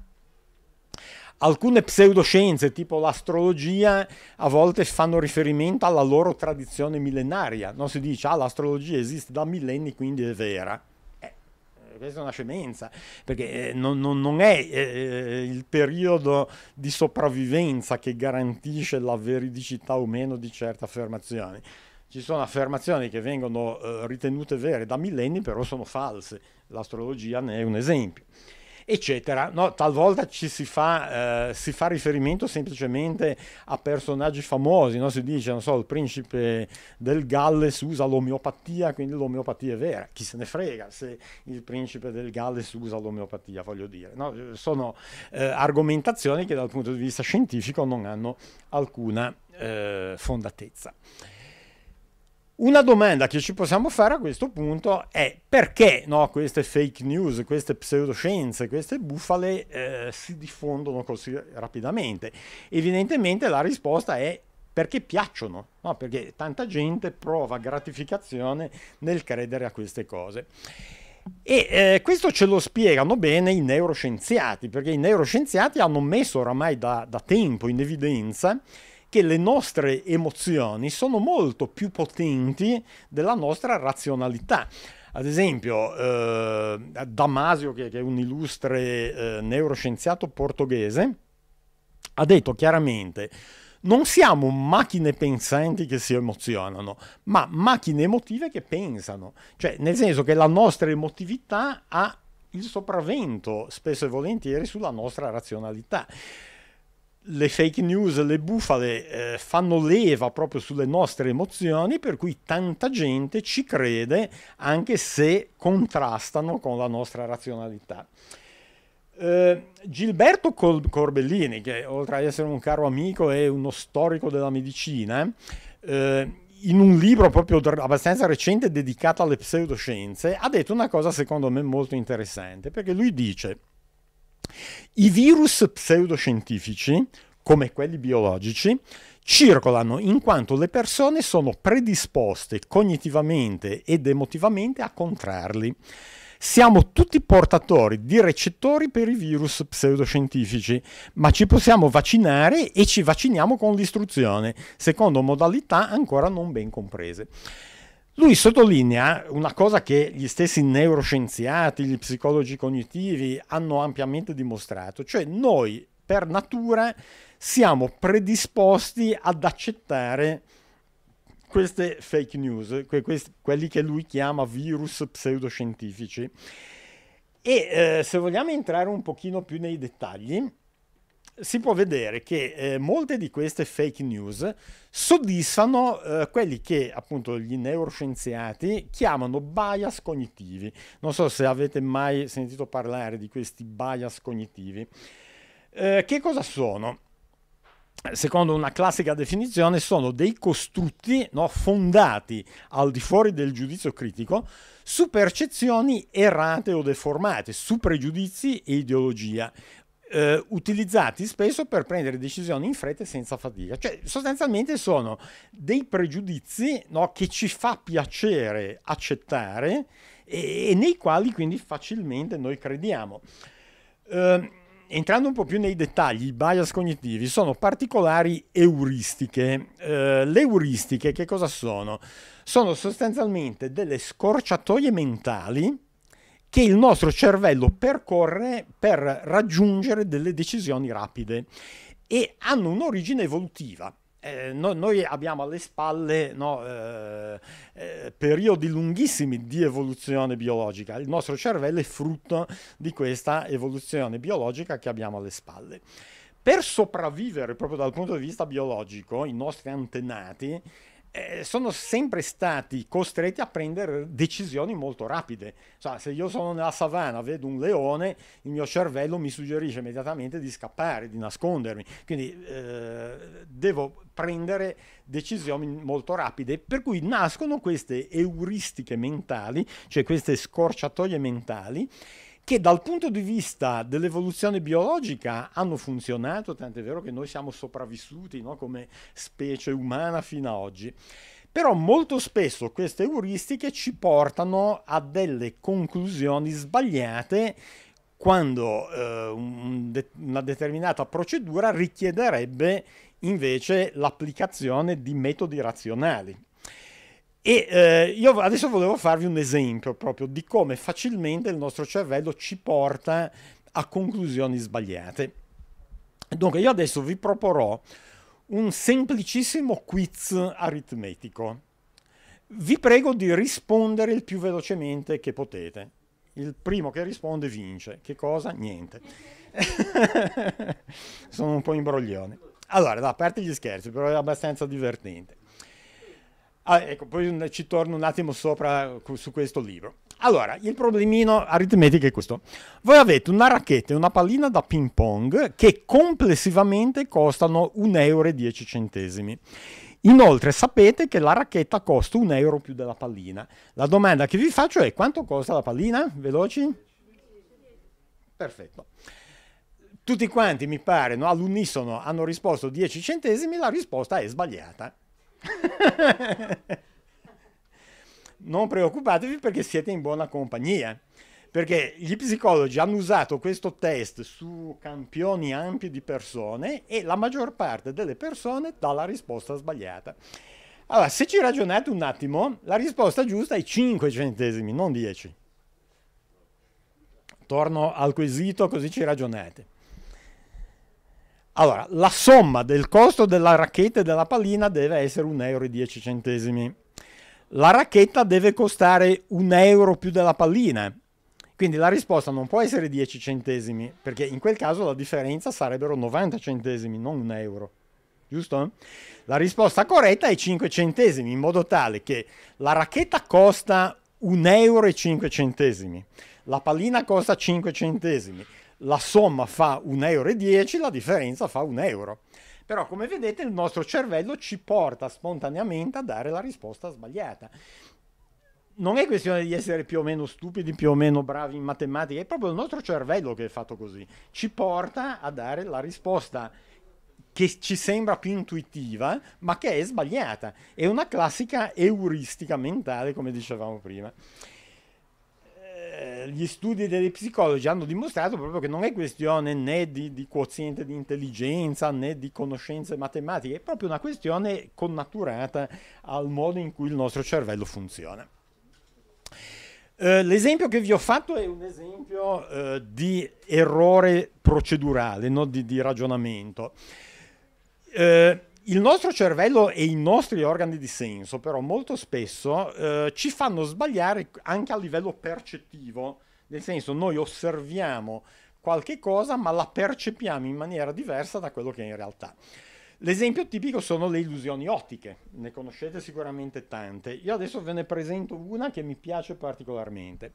[SPEAKER 2] Alcune pseudoscienze, tipo l'astrologia, a volte fanno riferimento alla loro tradizione millenaria. Non Si dice, ah, l'astrologia esiste da millenni, quindi è vera questa è una scemenza, perché eh, non, non, non è eh, eh, il periodo di sopravvivenza che garantisce la veridicità o meno di certe affermazioni. Ci sono affermazioni che vengono eh, ritenute vere da millenni, però sono false. L'astrologia ne è un esempio eccetera. No, talvolta ci si fa, eh, si fa, riferimento semplicemente a personaggi famosi, no? si dice, non so, il principe del Galles usa l'omeopatia, quindi l'omeopatia è vera, chi se ne frega se il principe del Galles usa l'omeopatia, voglio dire. No? Sono eh, argomentazioni che dal punto di vista scientifico non hanno alcuna eh, fondatezza. Una domanda che ci possiamo fare a questo punto è perché no, queste fake news, queste pseudoscienze, queste bufale eh, si diffondono così rapidamente? Evidentemente la risposta è perché piacciono, no? perché tanta gente prova gratificazione nel credere a queste cose. E eh, questo ce lo spiegano bene i neuroscienziati, perché i neuroscienziati hanno messo oramai da, da tempo in evidenza che le nostre emozioni sono molto più potenti della nostra razionalità. Ad esempio, eh, Damasio, che, che, è un illustre eh, neuroscienziato portoghese, ha detto chiaramente non siamo macchine pensanti che si emozionano, ma macchine emotive che pensano. Cioè, nel senso che la nostra emotività ha il sopravvento spesso e volentieri sulla nostra razionalità le fake news, le bufale eh, fanno leva proprio sulle nostre emozioni, per cui tanta gente ci crede anche se contrastano con la nostra razionalità. Eh, Gilberto Col- Corbellini, che oltre ad essere un caro amico è uno storico della medicina, eh, in un libro proprio abbastanza recente dedicato alle pseudoscienze, ha detto una cosa secondo me molto interessante, perché lui dice i virus pseudoscientifici, come quelli biologici, circolano in quanto le persone sono predisposte cognitivamente ed emotivamente a contrarli. Siamo tutti portatori di recettori per i virus pseudoscientifici, ma ci possiamo vaccinare e ci vacciniamo con l'istruzione, secondo modalità ancora non ben comprese. Lui sottolinea una cosa che gli stessi neuroscienziati, gli psicologi cognitivi hanno ampiamente dimostrato, cioè noi per natura siamo predisposti ad accettare queste fake news, que- quest- quelli che lui chiama virus pseudoscientifici. E eh, se vogliamo entrare un pochino più nei dettagli, si può vedere che eh, molte di queste fake news soddisfano eh, quelli che appunto gli neuroscienziati chiamano bias cognitivi. Non so se avete mai sentito parlare di questi bias cognitivi. Eh, che cosa sono? Secondo una classica definizione sono dei costrutti no, fondati al di fuori del giudizio critico su percezioni errate o deformate, su pregiudizi e ideologia eh, utilizzati spesso per prendere decisioni in fretta e senza fatica. Cioè, sostanzialmente sono dei pregiudizi no, che ci fa piacere accettare e, e nei quali quindi facilmente noi crediamo. Eh, entrando un po' più nei dettagli, i bias cognitivi sono particolari euristiche. Eh, le euristiche che cosa sono? Sono sostanzialmente delle scorciatoie mentali che il nostro cervello percorre per raggiungere delle decisioni rapide e hanno un'origine evolutiva. Eh, no, noi abbiamo alle spalle no, eh, eh, periodi lunghissimi di evoluzione biologica, il nostro cervello è frutto di questa evoluzione biologica che abbiamo alle spalle. Per sopravvivere proprio dal punto di vista biologico, i nostri antenati eh, sono sempre stati costretti a prendere decisioni molto rapide. Cioè, se io sono nella savana, vedo un leone, il mio cervello mi suggerisce immediatamente di scappare, di nascondermi. Quindi eh, devo prendere decisioni molto rapide, per cui nascono queste euristiche mentali, cioè queste scorciatoie mentali che dal punto di vista dell'evoluzione biologica hanno funzionato, tant'è vero che noi siamo sopravvissuti no, come specie umana fino ad oggi. Però molto spesso queste euristiche ci portano a delle conclusioni sbagliate quando eh, un de- una determinata procedura richiederebbe invece l'applicazione di metodi razionali. E eh, io adesso volevo farvi un esempio proprio di come facilmente il nostro cervello ci porta a conclusioni sbagliate. Dunque, io adesso vi proporrò un semplicissimo quiz aritmetico. Vi prego di rispondere il più velocemente che potete. Il primo che risponde vince. Che cosa? Niente. Sono un po' imbroglione. Allora, da parte gli scherzi, però è abbastanza divertente. Ah, ecco, poi ci torno un attimo sopra su questo libro. Allora, il problemino aritmetico è questo. Voi avete una racchetta e una pallina da ping pong che complessivamente costano 1,10 euro. Inoltre sapete che la racchetta costa 1 euro più della pallina. La domanda che vi faccio è quanto costa la pallina? Veloci? Perfetto tutti quanti mi pare no? all'unisono hanno risposto 10 centesimi, la risposta è sbagliata. non preoccupatevi perché siete in buona compagnia. Perché gli psicologi hanno usato questo test su campioni ampi di persone e la maggior parte delle persone dà la risposta sbagliata. Allora, se ci ragionate un attimo, la risposta giusta è 5 centesimi, non 10. Torno al quesito così ci ragionate. Allora, la somma del costo della racchetta e della pallina deve essere 1,10 euro. La racchetta deve costare un euro più della pallina. Quindi la risposta non può essere 10 centesimi, perché in quel caso la differenza sarebbero 90 centesimi, non un euro. Giusto? La risposta corretta è 5 centesimi, in modo tale che la racchetta costa 1,05 euro, la pallina costa 5 centesimi, la somma fa 1,10 euro, la differenza fa 1 euro. Però come vedete il nostro cervello ci porta spontaneamente a dare la risposta sbagliata. Non è questione di essere più o meno stupidi, più o meno bravi in matematica, è proprio il nostro cervello che è fatto così. Ci porta a dare la risposta che ci sembra più intuitiva, ma che è sbagliata. È una classica euristica mentale, come dicevamo prima gli studi degli psicologi hanno dimostrato proprio che non è questione né di, di quoziente di intelligenza né di conoscenze matematiche, è proprio una questione connaturata al modo in cui il nostro cervello funziona. Uh, l'esempio che vi ho fatto è un esempio uh, di errore procedurale, non di, di, ragionamento. Uh, il nostro cervello e i nostri organi di senso, però, molto spesso eh, ci fanno sbagliare anche a livello percettivo, nel senso noi osserviamo qualche cosa ma la percepiamo in maniera diversa da quello che è in realtà. L'esempio tipico sono le illusioni ottiche, ne conoscete sicuramente tante. Io adesso ve ne presento una che mi piace particolarmente.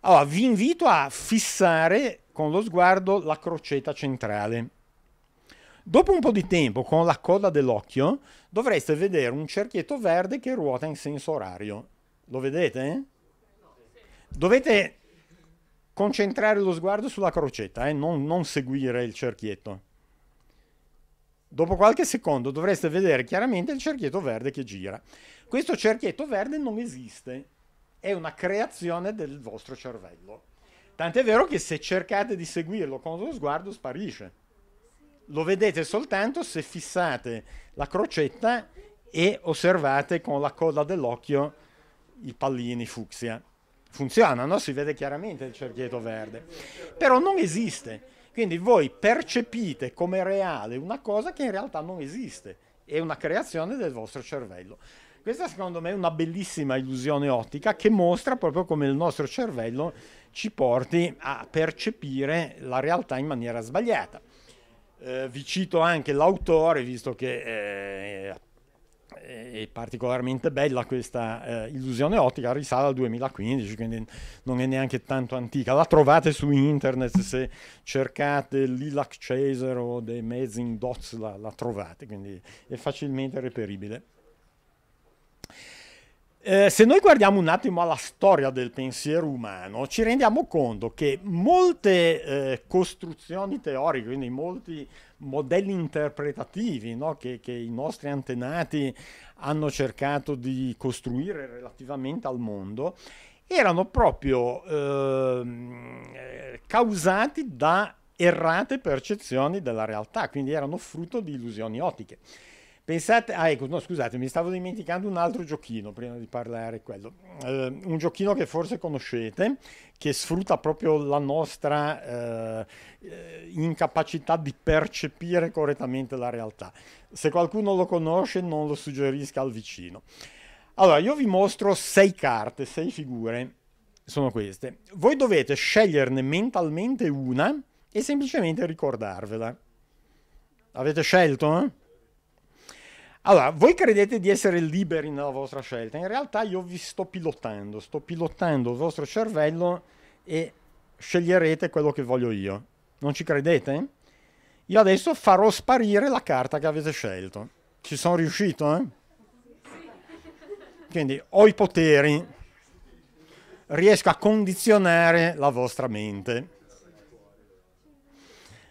[SPEAKER 2] Allora, vi invito a fissare con lo sguardo la crocetta centrale Dopo un po' di tempo, con la coda dell'occhio, dovreste vedere un cerchietto verde che ruota in senso orario. Lo vedete? Dovete concentrare lo sguardo sulla crocetta, eh? non, non seguire il cerchietto. Dopo qualche secondo dovreste vedere chiaramente il cerchietto verde che gira. Questo cerchietto verde non esiste, è una creazione del vostro cervello. Tant'è vero che se cercate di seguirlo con lo sguardo sparisce lo vedete soltanto se fissate la crocetta e osservate con la coda dell'occhio i pallini fucsia. Funzionano, si vede chiaramente il cerchietto verde, però non esiste. Quindi voi percepite come reale una cosa che in realtà non esiste, è una creazione del vostro cervello. Questa secondo me è una bellissima illusione ottica che mostra proprio come il nostro cervello ci porti a percepire la realtà in maniera sbagliata. Eh, vi cito anche l'autore, visto che eh, è particolarmente bella questa eh, illusione ottica, risale al 2015, quindi non è neanche tanto antica. La trovate su internet se cercate Lilac Chaser o The Amazing Dots, la, la trovate, quindi è facilmente reperibile. Eh, se noi guardiamo un attimo alla storia del pensiero umano, ci rendiamo conto che molte eh, costruzioni teoriche, quindi molti modelli interpretativi no? che, che, i nostri antenati hanno cercato di costruire relativamente al mondo, erano proprio ehm, eh, causati da errate percezioni della realtà, quindi erano frutto di illusioni ottiche. Pensate, ah ecco, no scusate, mi stavo dimenticando un altro giochino prima di parlare quello, eh, un giochino che forse conoscete, che sfrutta proprio la nostra eh, incapacità di percepire correttamente la realtà. Se qualcuno lo conosce non lo suggerisca al vicino. Allora, io vi mostro sei carte, sei figure, sono queste. Voi dovete sceglierne mentalmente una e semplicemente ricordarvela. Avete scelto? Eh? Allora, voi credete di essere liberi nella vostra scelta, in realtà io vi sto pilotando, sto pilotando il vostro cervello e sceglierete quello che voglio io. Non ci credete? Io adesso farò sparire la carta che avete scelto. Ci sono riuscito, eh? Quindi ho i poteri, riesco a condizionare la vostra mente.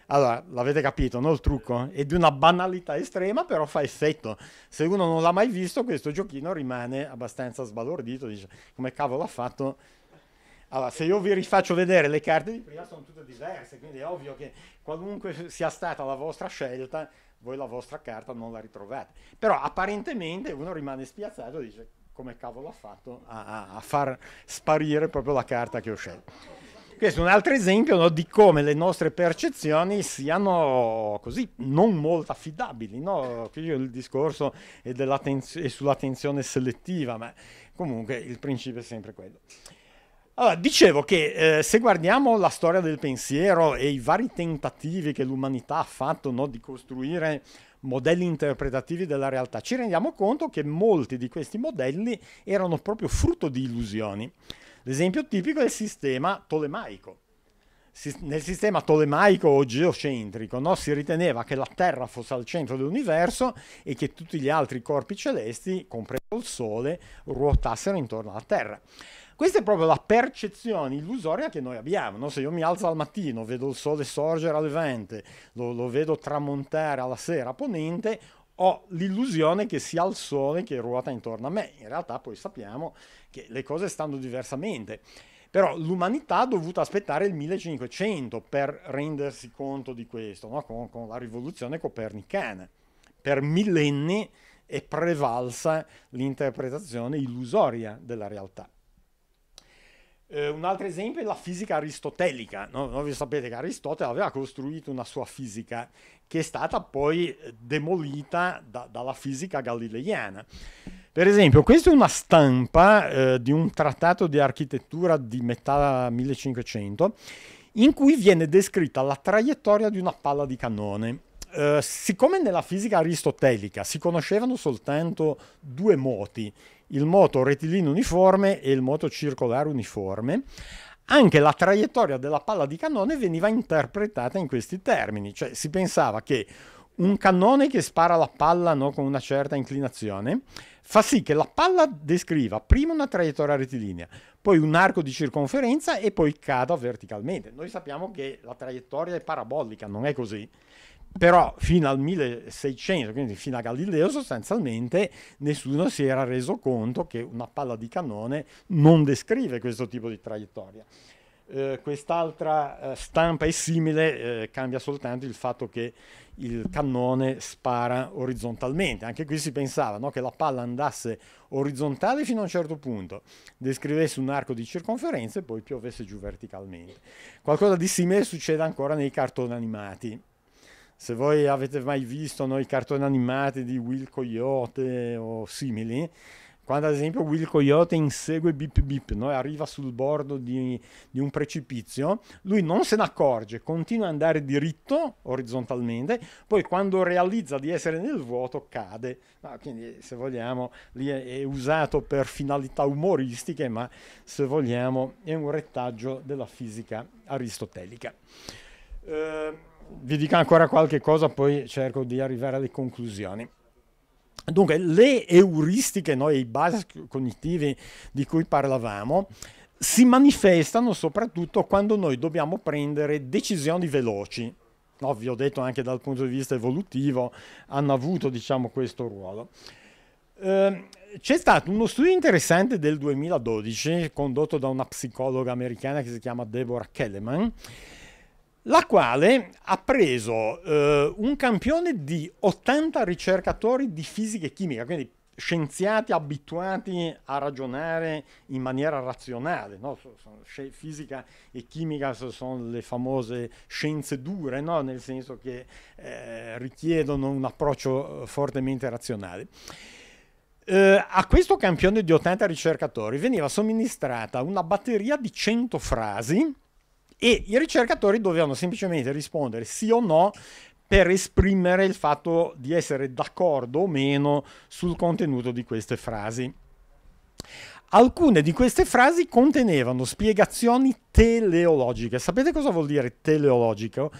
[SPEAKER 2] Allora, l'avete capito, no? Il trucco è di una banalità estrema, però fa effetto. Se uno non l'ha mai visto, questo giochino rimane abbastanza sbalordito, dice come cavolo ha fatto. Allora, se io vi rifaccio vedere le carte di prima, sono tutte diverse, quindi è ovvio che qualunque sia stata la vostra scelta, voi la vostra carta non la ritrovate. Però apparentemente uno rimane spiazzato e dice come cavolo ha fatto a, a, a far sparire proprio la carta che ho scelto. Questo è un altro esempio no, di come le nostre percezioni siano così non molto affidabili. No? Qui il discorso è, è sull'attenzione selettiva, ma comunque il principio è sempre quello. Allora, dicevo che eh, se guardiamo la storia del pensiero e i vari tentativi che l'umanità ha fatto no, di costruire modelli interpretativi della realtà, ci rendiamo conto che molti di questi modelli erano proprio frutto di illusioni. L'esempio tipico è il sistema tolemaico. Si- nel sistema tolemaico o geocentrico no, si riteneva che la Terra fosse al centro dell'universo e che tutti gli altri corpi celesti, compreso il Sole, ruotassero intorno alla Terra. Questa è proprio la percezione illusoria che noi abbiamo. No? Se io mi alzo al mattino, vedo il sole sorgere alle levante, lo, lo, vedo tramontare alla sera a ponente, ho l'illusione che sia il sole che ruota intorno a me. In realtà poi sappiamo che le cose stanno diversamente. Però l'umanità ha dovuto aspettare il 1500 per rendersi conto di questo, no? con, con, la rivoluzione copernicana. Per millenni è prevalsa l'interpretazione illusoria della realtà. Eh, un altro esempio è la fisica aristotelica. No? Voi sapete che Aristotele aveva costruito una sua fisica che è stata poi eh, demolita da, dalla fisica galileiana. Per esempio, questa è una stampa eh, di un trattato di architettura di metà 1500 in cui viene descritta la traiettoria di una palla di cannone. Eh, siccome nella fisica aristotelica si conoscevano soltanto due moti, il moto rettilineo uniforme e il moto circolare uniforme, anche la traiettoria della palla di cannone veniva interpretata in questi termini, cioè si pensava che un cannone che spara la palla no, con una certa inclinazione fa sì che la palla descriva prima una traiettoria rettilinea, poi un arco di circonferenza e poi cada verticalmente. Noi sappiamo che la traiettoria è parabolica, non è così però fino al 1600, quindi fino a Galileo sostanzialmente, nessuno si era reso conto che una palla di cannone non descrive questo tipo di traiettoria. Eh, quest'altra eh, stampa è simile, eh, cambia soltanto il fatto che il cannone spara orizzontalmente. Anche qui si pensava no, che la palla andasse orizzontale fino a un certo punto, descrivesse un arco di circonferenza e poi piovesse giù verticalmente. Qualcosa di simile succede ancora nei cartoni animati se voi avete mai visto no, i cartoni animati di Will Coyote o simili, quando ad esempio Will Coyote insegue Bip Bip no, arriva sul bordo di, di, un precipizio, lui non se ne accorge, continua ad andare diritto orizzontalmente, poi quando realizza di essere nel vuoto cade. No, quindi se vogliamo, lì è, è usato per finalità umoristiche, ma se vogliamo è un rettaggio della fisica aristotelica. Eh, vi dico ancora qualche cosa, poi cerco di arrivare alle conclusioni. Dunque, le euristiche, no, i bias cognitivi di cui parlavamo, si manifestano soprattutto quando noi dobbiamo prendere decisioni veloci. No, vi ho detto anche dal punto di vista evolutivo, hanno avuto diciamo, questo ruolo. Eh, c'è stato uno studio interessante del 2012 condotto da una psicologa americana che si chiama Deborah Kelleman la quale ha preso eh, un campione di 80 ricercatori di fisica e chimica, quindi scienziati abituati a ragionare in maniera razionale, no? fisica e chimica sono le famose scienze dure, no? nel senso che eh, richiedono un approccio eh, fortemente razionale. Eh, a questo campione di 80 ricercatori veniva somministrata una batteria di 100 frasi, e i ricercatori dovevano semplicemente rispondere sì o no per esprimere il fatto di essere d'accordo o meno sul contenuto di queste frasi. Alcune di queste frasi contenevano spiegazioni teleologiche. Sapete cosa vuol dire teleologico?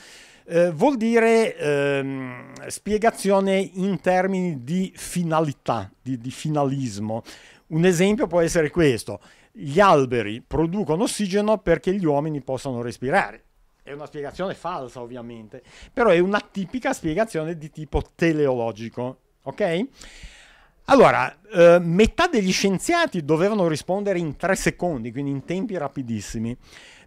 [SPEAKER 2] Eh, vuol dire ehm, spiegazione in termini di finalità, di, di finalismo. Un esempio può essere questo gli alberi producono ossigeno perché gli uomini possano respirare. È una spiegazione falsa ovviamente, però è una tipica spiegazione di tipo teleologico, ok? Allora, eh, metà degli scienziati dovevano rispondere in tre secondi, quindi in tempi rapidissimi,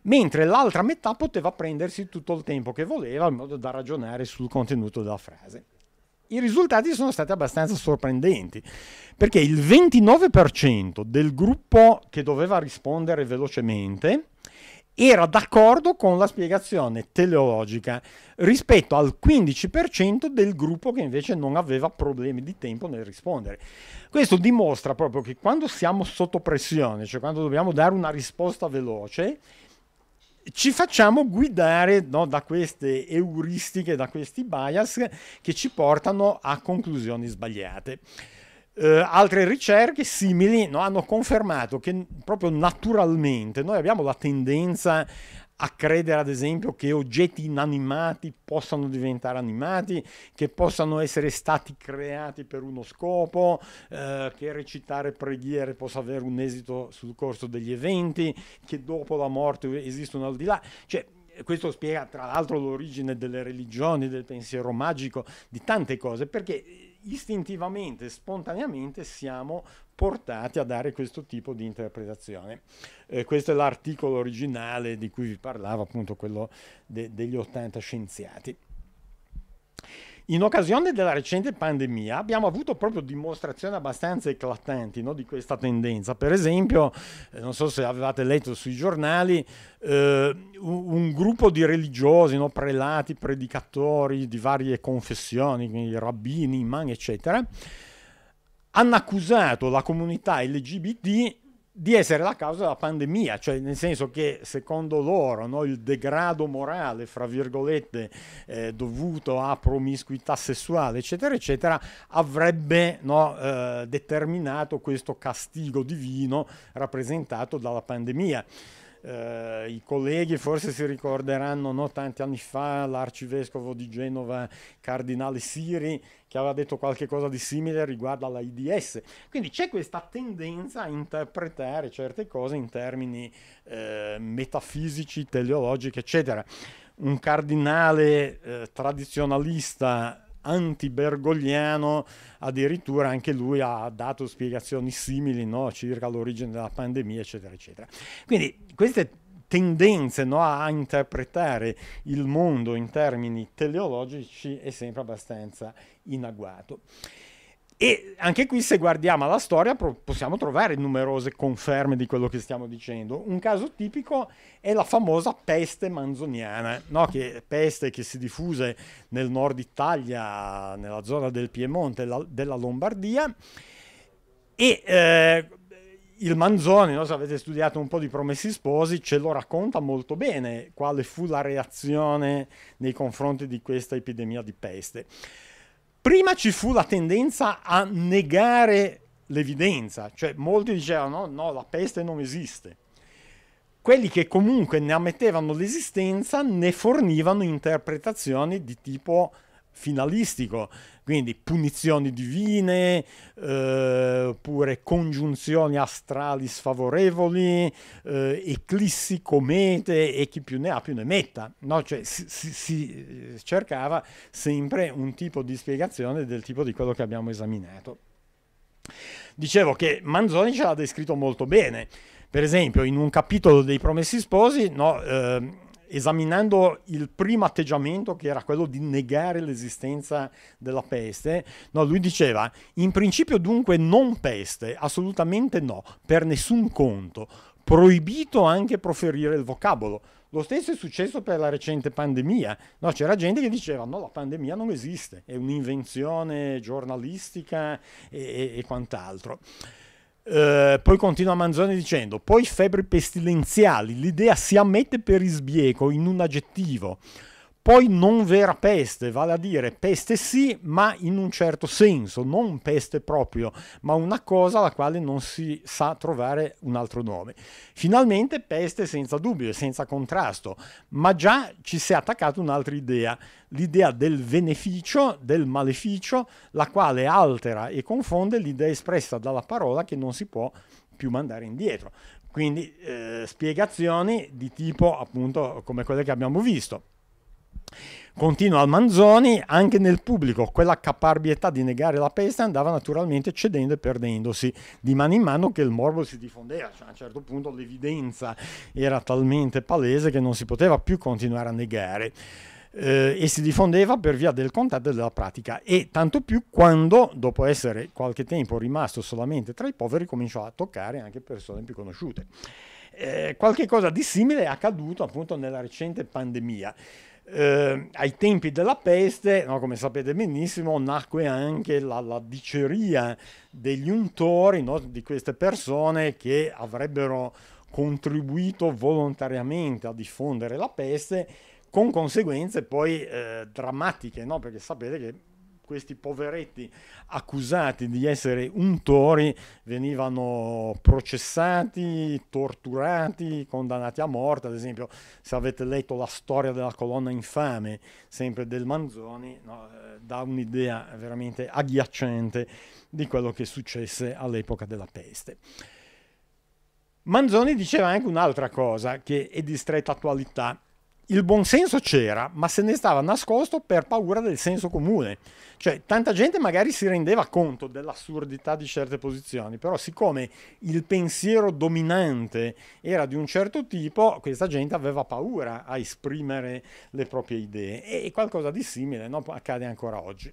[SPEAKER 2] mentre l'altra metà poteva prendersi tutto il tempo che voleva in modo da ragionare sul contenuto della frase. I risultati sono stati abbastanza sorprendenti, perché il 29% del gruppo che doveva rispondere velocemente era d'accordo con la spiegazione teleologica rispetto al 15% del gruppo che invece non aveva problemi di tempo nel rispondere. Questo dimostra proprio che quando siamo sotto pressione, cioè quando dobbiamo dare una risposta veloce, ci facciamo guidare no, da queste euristiche, da questi bias che ci portano a conclusioni sbagliate. Uh, altre ricerche simili no, hanno confermato che proprio naturalmente noi abbiamo la tendenza a credere ad esempio che oggetti inanimati possano diventare animati, che possano essere stati creati per uno scopo, eh, che recitare preghiere possa avere un esito sul corso degli eventi, che dopo la morte esistono al di là. Cioè, questo spiega tra l'altro l'origine delle religioni, del pensiero magico, di tante cose, perché istintivamente, spontaneamente siamo portati a dare questo tipo di interpretazione. Eh, questo è l'articolo originale di cui vi parlavo, appunto quello de- degli 80 scienziati. In occasione della recente pandemia abbiamo avuto proprio dimostrazioni abbastanza eclatanti no, di questa tendenza. Per esempio, eh, non so se avevate letto sui giornali, eh, un, gruppo di religiosi, no, prelati, predicatori di varie confessioni, quindi rabbini, imam, eccetera, hanno accusato la comunità LGBT di essere la causa della pandemia, cioè nel senso che secondo loro no, il degrado morale, fra virgolette, eh, dovuto a promiscuità sessuale, eccetera, eccetera, avrebbe no, eh, determinato questo castigo divino rappresentato dalla pandemia eh, i colleghi forse si ricorderanno no, tanti anni fa l'arcivescovo di Genova, cardinale Siri, che aveva detto qualcosa di simile riguardo alla IDS. Quindi c'è questa tendenza a interpretare certe cose in termini eh, metafisici, teleologici, eccetera. Un cardinale eh, tradizionalista anti-bergogliano, addirittura anche lui ha dato spiegazioni simili no, circa l'origine della pandemia, eccetera, eccetera. Quindi queste tendenze no, a interpretare il mondo in termini teleologici è sempre abbastanza in agguato. E anche qui, se guardiamo la storia, possiamo trovare numerose conferme di quello che stiamo dicendo. Un caso tipico è la famosa peste manzoniana, no? che peste che si diffuse nel nord Italia, nella zona del Piemonte, la, della Lombardia. E eh, il Manzoni, no? se avete studiato un po' di Promessi Sposi, ce lo racconta molto bene quale fu la reazione nei confronti di questa epidemia di peste prima ci fu la tendenza a negare l'evidenza, cioè molti dicevano no, no, la peste non esiste. Quelli che comunque ne ammettevano l'esistenza ne fornivano interpretazioni di tipo finalistico, quindi punizioni divine, eh, oppure congiunzioni astrali sfavorevoli, eh, eclissi, comete e chi più ne ha più ne metta. No? Cioè, si, si, si eh, cercava sempre un tipo di spiegazione del tipo di quello che abbiamo esaminato. Dicevo che Manzoni ce l'ha descritto molto bene. Per esempio, in un capitolo dei Promessi Sposi, no, eh, esaminando il primo atteggiamento che era quello di negare l'esistenza della peste, no, lui diceva in principio dunque non peste, assolutamente no, per nessun conto, proibito anche proferire il vocabolo. Lo stesso è successo per la recente pandemia. No, c'era gente che diceva no, la pandemia non esiste, è un'invenzione giornalistica e, e, e quant'altro. Eh, poi continua Manzoni dicendo, poi febbre pestilenziali, l'idea si ammette per isbieco in un aggettivo poi non vera peste, vale a dire peste sì, ma in un certo senso, non peste proprio, ma una cosa alla quale non si sa trovare un altro nome. Finalmente peste senza dubbio e senza contrasto, ma già ci si è attaccata un'altra idea, l'idea del beneficio, del maleficio, la quale altera e confonde l'idea espressa dalla parola che non si può più mandare indietro. Quindi eh, spiegazioni di tipo appunto come quelle che abbiamo visto Continua Almanzoni, anche nel pubblico quella caparbietà di negare la peste andava naturalmente cedendo e perdendosi di mano in mano che il morbo si diffondeva, cioè a un certo punto l'evidenza era talmente palese che non si poteva più continuare a negare. Eh, e si diffondeva per via del contatto e della pratica e tanto più quando dopo essere qualche tempo rimasto solamente tra i poveri cominciò a toccare anche persone più conosciute. Eh, qualche cosa di simile è accaduto appunto nella recente pandemia. Eh, ai tempi della peste, no, come sapete benissimo, nacque anche la, la diceria degli untori no, di queste persone che avrebbero contribuito volontariamente a diffondere la peste con conseguenze poi eh, drammatiche, no? perché sapete che questi poveretti accusati di essere untori venivano processati, torturati, condannati a morte. Ad esempio, se avete letto la storia della colonna infame, sempre del Manzoni, no, eh, dà un'idea veramente agghiacciante di quello che successe all'epoca della peste. Manzoni diceva anche un'altra cosa che è di stretta attualità il buonsenso c'era, ma se ne stava nascosto per paura del senso comune. Cioè, tanta gente magari si rendeva conto dell'assurdità di certe posizioni, però siccome il pensiero dominante era di un certo tipo, questa gente aveva paura a esprimere le proprie idee e qualcosa di simile no? accade ancora oggi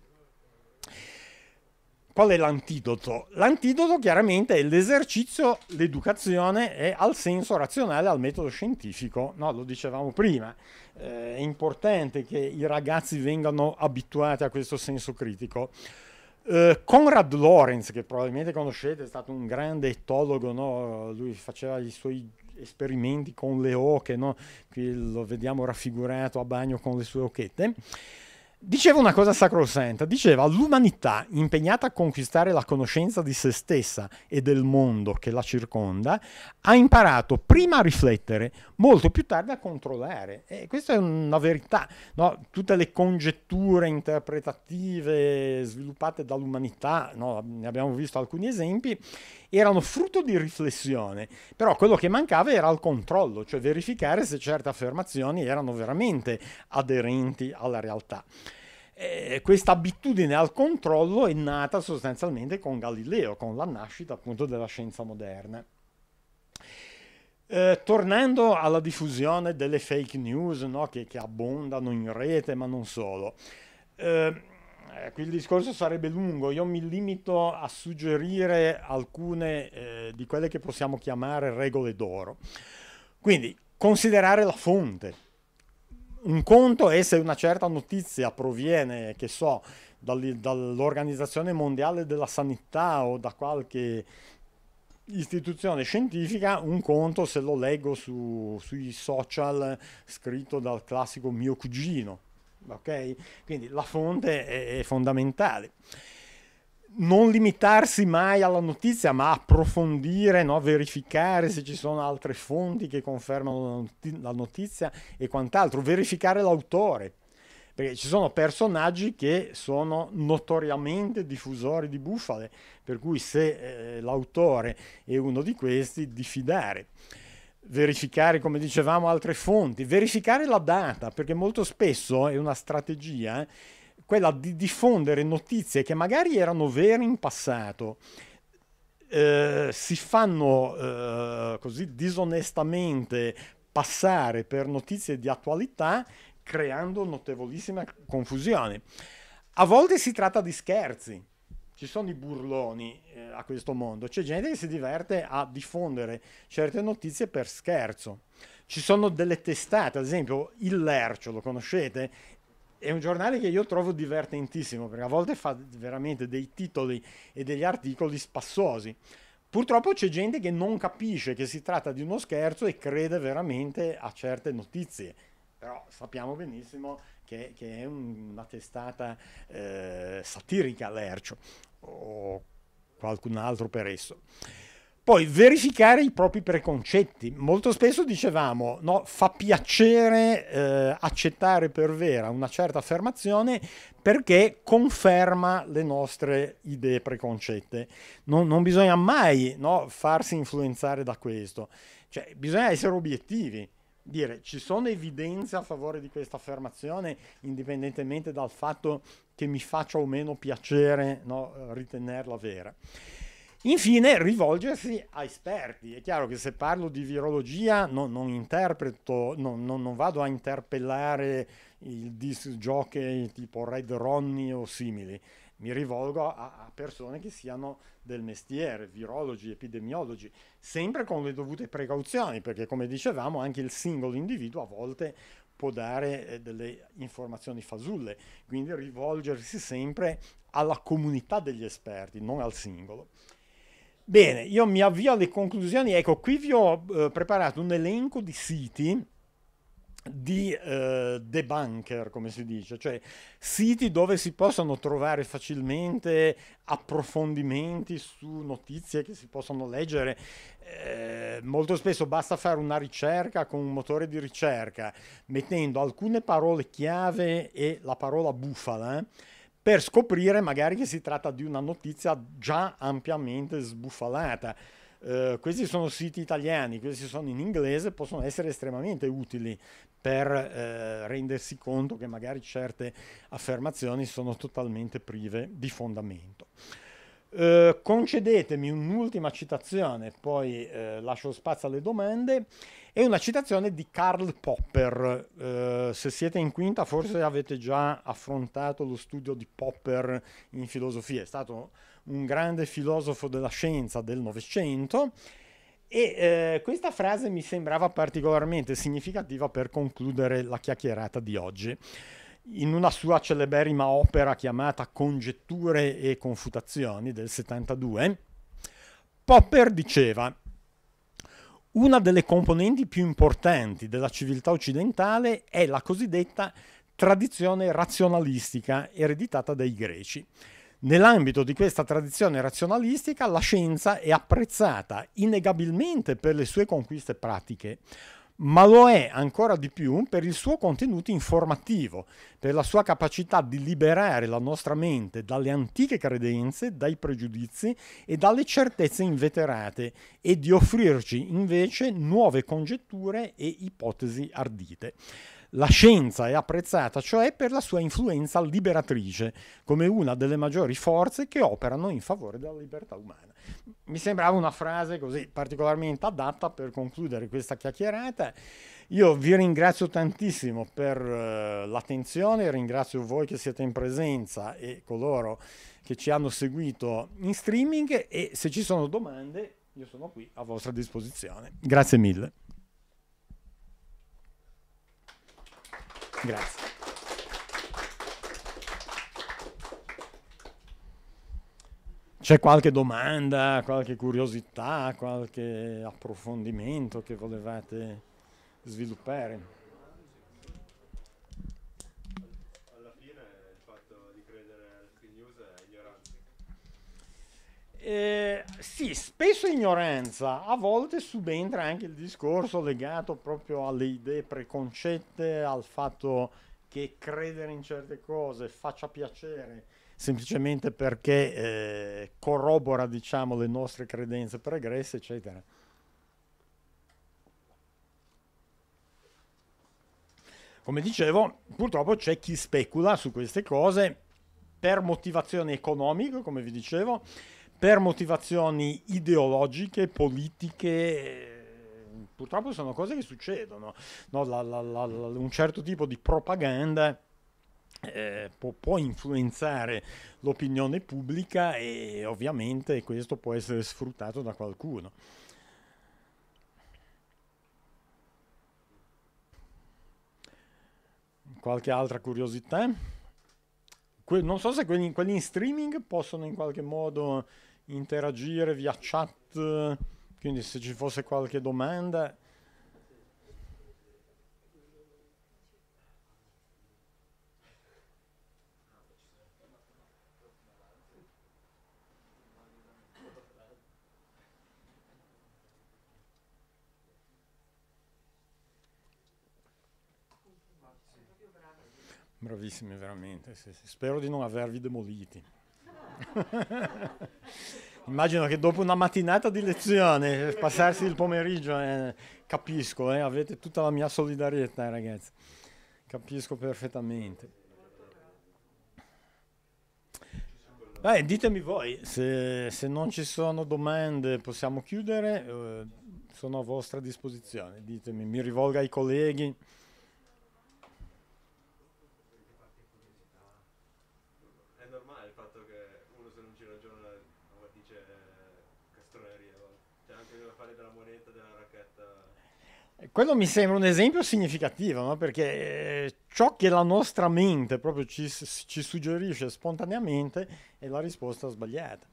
[SPEAKER 2] qual è l'antidoto? L'antidoto chiaramente è l'esercizio, l'educazione e al senso razionale, al metodo scientifico, no, lo dicevamo prima, eh, è importante che i ragazzi vengano abituati a questo senso critico. Eh, Conrad Lorenz, che probabilmente conoscete, è stato un grande etologo, no? lui faceva i suoi esperimenti con le oche, no? qui lo vediamo raffigurato a bagno con le sue occhette. Diceva una cosa sacrosanta, diceva l'umanità impegnata a conquistare la conoscenza di se stessa e del mondo che la circonda ha imparato prima a riflettere, molto più tardi a controllare. E questa è una verità, no? tutte le congetture interpretative sviluppate dall'umanità, no? ne abbiamo visto alcuni esempi, erano frutto di riflessione, però quello che mancava era il controllo, cioè verificare se certe affermazioni erano veramente aderenti alla realtà. Eh, questa abitudine al controllo è nata sostanzialmente con Galileo, con la nascita appunto della scienza moderna. Eh, tornando alla diffusione delle fake news no, che, che, abbondano in rete, ma non solo. Eh, eh, qui il discorso sarebbe lungo, io mi limito a suggerire alcune eh, di quelle che possiamo chiamare regole d'oro. Quindi, considerare la fonte. Un conto è se una certa notizia proviene, che so, dall'Organizzazione Mondiale della Sanità o da qualche istituzione scientifica, un conto se lo leggo su, sui social scritto dal classico mio cugino Okay? Quindi la fonte è, è fondamentale non limitarsi mai alla notizia, ma approfondire, no? verificare se ci sono altre fonti che confermano la notizia e quant'altro, verificare l'autore. Perché ci sono personaggi che sono notoriamente diffusori di bufale, per cui se eh, l'autore è uno di questi, diffidare verificare, come dicevamo, altre fonti, verificare la data, perché molto spesso è una strategia quella di diffondere notizie che magari erano vere in passato, eh, si fanno eh, così disonestamente passare per notizie di attualità, creando notevolissima confusione. A volte si tratta di scherzi, ci sono i burloni eh, a questo mondo, c'è gente che si diverte a diffondere certe notizie per scherzo. Ci sono delle testate, ad esempio Il Lercio, lo conoscete? È un giornale che io trovo divertentissimo perché a volte fa veramente dei titoli e degli articoli spassosi. Purtroppo c'è gente che non capisce che si tratta di uno scherzo e crede veramente a certe notizie. Però sappiamo benissimo che, che è una testata eh, satirica Lercio o qualcun altro per esso. Poi verificare i propri preconcetti. Molto spesso dicevamo, no, fa piacere eh, accettare per vera una certa affermazione perché conferma le nostre idee preconcette. Non, non bisogna mai no, farsi influenzare da questo. Cioè, bisogna essere obiettivi dire ci sono evidenze a favore di questa affermazione, indipendentemente dal fatto che mi faccia o meno piacere no, ritenerla vera. Infine, rivolgersi a esperti. È chiaro che se parlo di virologia no, non interpreto, no, no, non vado a interpellare il disc jockey tipo Red Ronnie o simili mi rivolgo a, a persone che siano del mestiere, virologi, epidemiologi, sempre con le dovute precauzioni, perché come dicevamo anche il singolo individuo a volte può dare eh, delle informazioni fasulle, quindi rivolgersi sempre alla comunità degli esperti, non al singolo. Bene, io mi avvio alle conclusioni, ecco qui vi ho eh, preparato un elenco di siti di eh, debunker, come si dice, cioè siti dove si possono trovare facilmente approfondimenti su notizie che si possono leggere. Eh, molto spesso basta fare una ricerca con un motore di ricerca, mettendo alcune parole chiave e la parola bufala. Eh, per scoprire magari che si tratta di una notizia già ampiamente sbufalata. Uh, questi sono siti italiani, questi sono in inglese, possono essere estremamente utili per eh, rendersi conto che magari certe affermazioni sono totalmente prive di fondamento. Eh, concedetemi un'ultima citazione, poi eh, lascio spazio alle domande. È una citazione di Karl Popper. Eh, se siete in quinta, forse avete già affrontato lo studio di Popper in filosofia. È stato un grande filosofo della scienza del Novecento e eh, questa frase mi sembrava particolarmente significativa per concludere la chiacchierata di oggi. In una sua celeberrima opera chiamata Congetture e confutazioni del 72, Popper diceva una delle componenti più importanti della civiltà occidentale è la cosiddetta tradizione razionalistica ereditata dai greci Nell'ambito di questa tradizione razionalistica la scienza è apprezzata innegabilmente per le sue conquiste pratiche, ma lo è ancora di più per il suo contenuto informativo, per la sua capacità di liberare la nostra mente dalle antiche credenze, dai pregiudizi e dalle certezze inveterate e di offrirci invece nuove congetture e ipotesi ardite. La scienza è apprezzata cioè per la sua influenza liberatrice, come una delle maggiori forze che operano in favore della libertà umana. Mi sembrava una frase così particolarmente adatta per concludere questa chiacchierata. Io vi ringrazio tantissimo per eh, l'attenzione, ringrazio voi che siete in presenza e coloro che ci hanno seguito in streaming e se ci sono domande io sono qui a vostra disposizione. Grazie mille. Grazie. C'è qualche domanda, qualche curiosità, qualche approfondimento che volevate sviluppare? Eh, sì, spesso ignoranza, a volte subentra anche il discorso legato proprio alle idee preconcette, al fatto che credere in certe cose faccia piacere semplicemente perché eh, corrobora diciamo, le nostre credenze pregresse, eccetera. Come dicevo, purtroppo c'è chi specula su queste cose per motivazioni economiche, come vi dicevo, per motivazioni ideologiche, politiche, purtroppo sono cose che succedono. No? La, la, la, un certo tipo di propaganda eh, può, può, influenzare l'opinione pubblica e ovviamente questo può essere sfruttato da qualcuno. Qualche altra curiosità? Que- non so se quelli, quelli in streaming possono in qualche modo interagire via chat, quindi se ci fosse qualche domanda... Bravissimi veramente, sì, sì. spero di non avervi demoliti. Immagino che dopo una mattinata di lezione, passarsi il pomeriggio, eh, capisco, eh, avete tutta la mia solidarietà eh, ragazzi, capisco perfettamente. Eh, ditemi voi, se, se, non ci sono domande possiamo chiudere, eh, sono a vostra disposizione, ditemi, mi rivolgo ai colleghi. Quello mi sembra un esempio significativo, no? perché eh, ciò che la nostra mente proprio ci, ci suggerisce spontaneamente è la risposta sbagliata.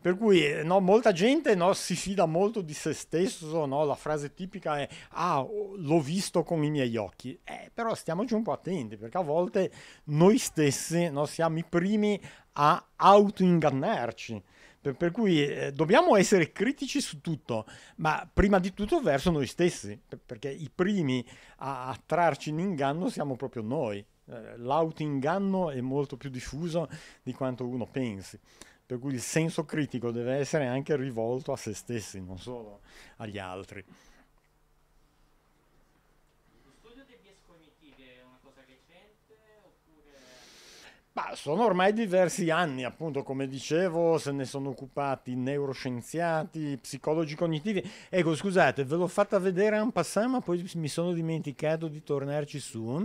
[SPEAKER 2] Per cui eh, no, molta gente no, si fida molto di se stesso, no? la frase tipica è ah, l'ho visto con i miei occhi, eh, però stiamoci un po' attenti perché a volte noi stessi siamo i primi a autoingannarci cioè, per cui eh, dobbiamo essere critici su tutto, ma prima di tutto verso noi stessi, perché i primi a, a trarci in inganno siamo proprio noi. Eh, l'autoinganno è molto più diffuso di quanto uno pensi. Per cui il senso critico deve essere anche rivolto a se stessi, non solo agli altri. Ma sono ormai diversi anni, appunto, come dicevo, se ne sono occupati neuroscienziati, psicologi cognitivi. Ecco, scusate, ve l'ho fatta vedere un passant, ma poi mi sono dimenticato di tornarci su.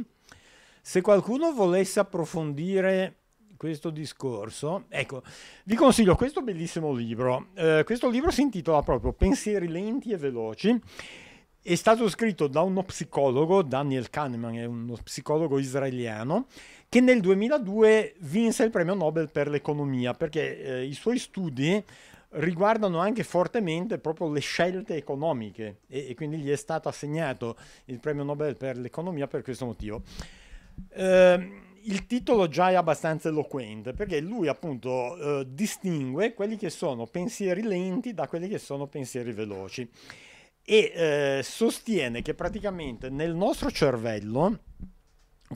[SPEAKER 2] Se qualcuno volesse approfondire questo discorso, ecco, vi consiglio questo bellissimo libro. Eh, questo libro si intitola proprio Pensieri lenti e veloci. È stato scritto da uno psicologo, Daniel Kahneman è uno psicologo israeliano, che nel 2002 vinse il premio Nobel per l'economia, perché eh, i suoi studi riguardano anche fortemente proprio le scelte economiche e, e, quindi gli è stato assegnato il premio Nobel per l'economia per questo motivo. Eh, il titolo già è abbastanza eloquente perché lui appunto eh, distingue quelli che sono pensieri lenti da quelli che sono pensieri veloci e eh, sostiene che praticamente nel nostro cervello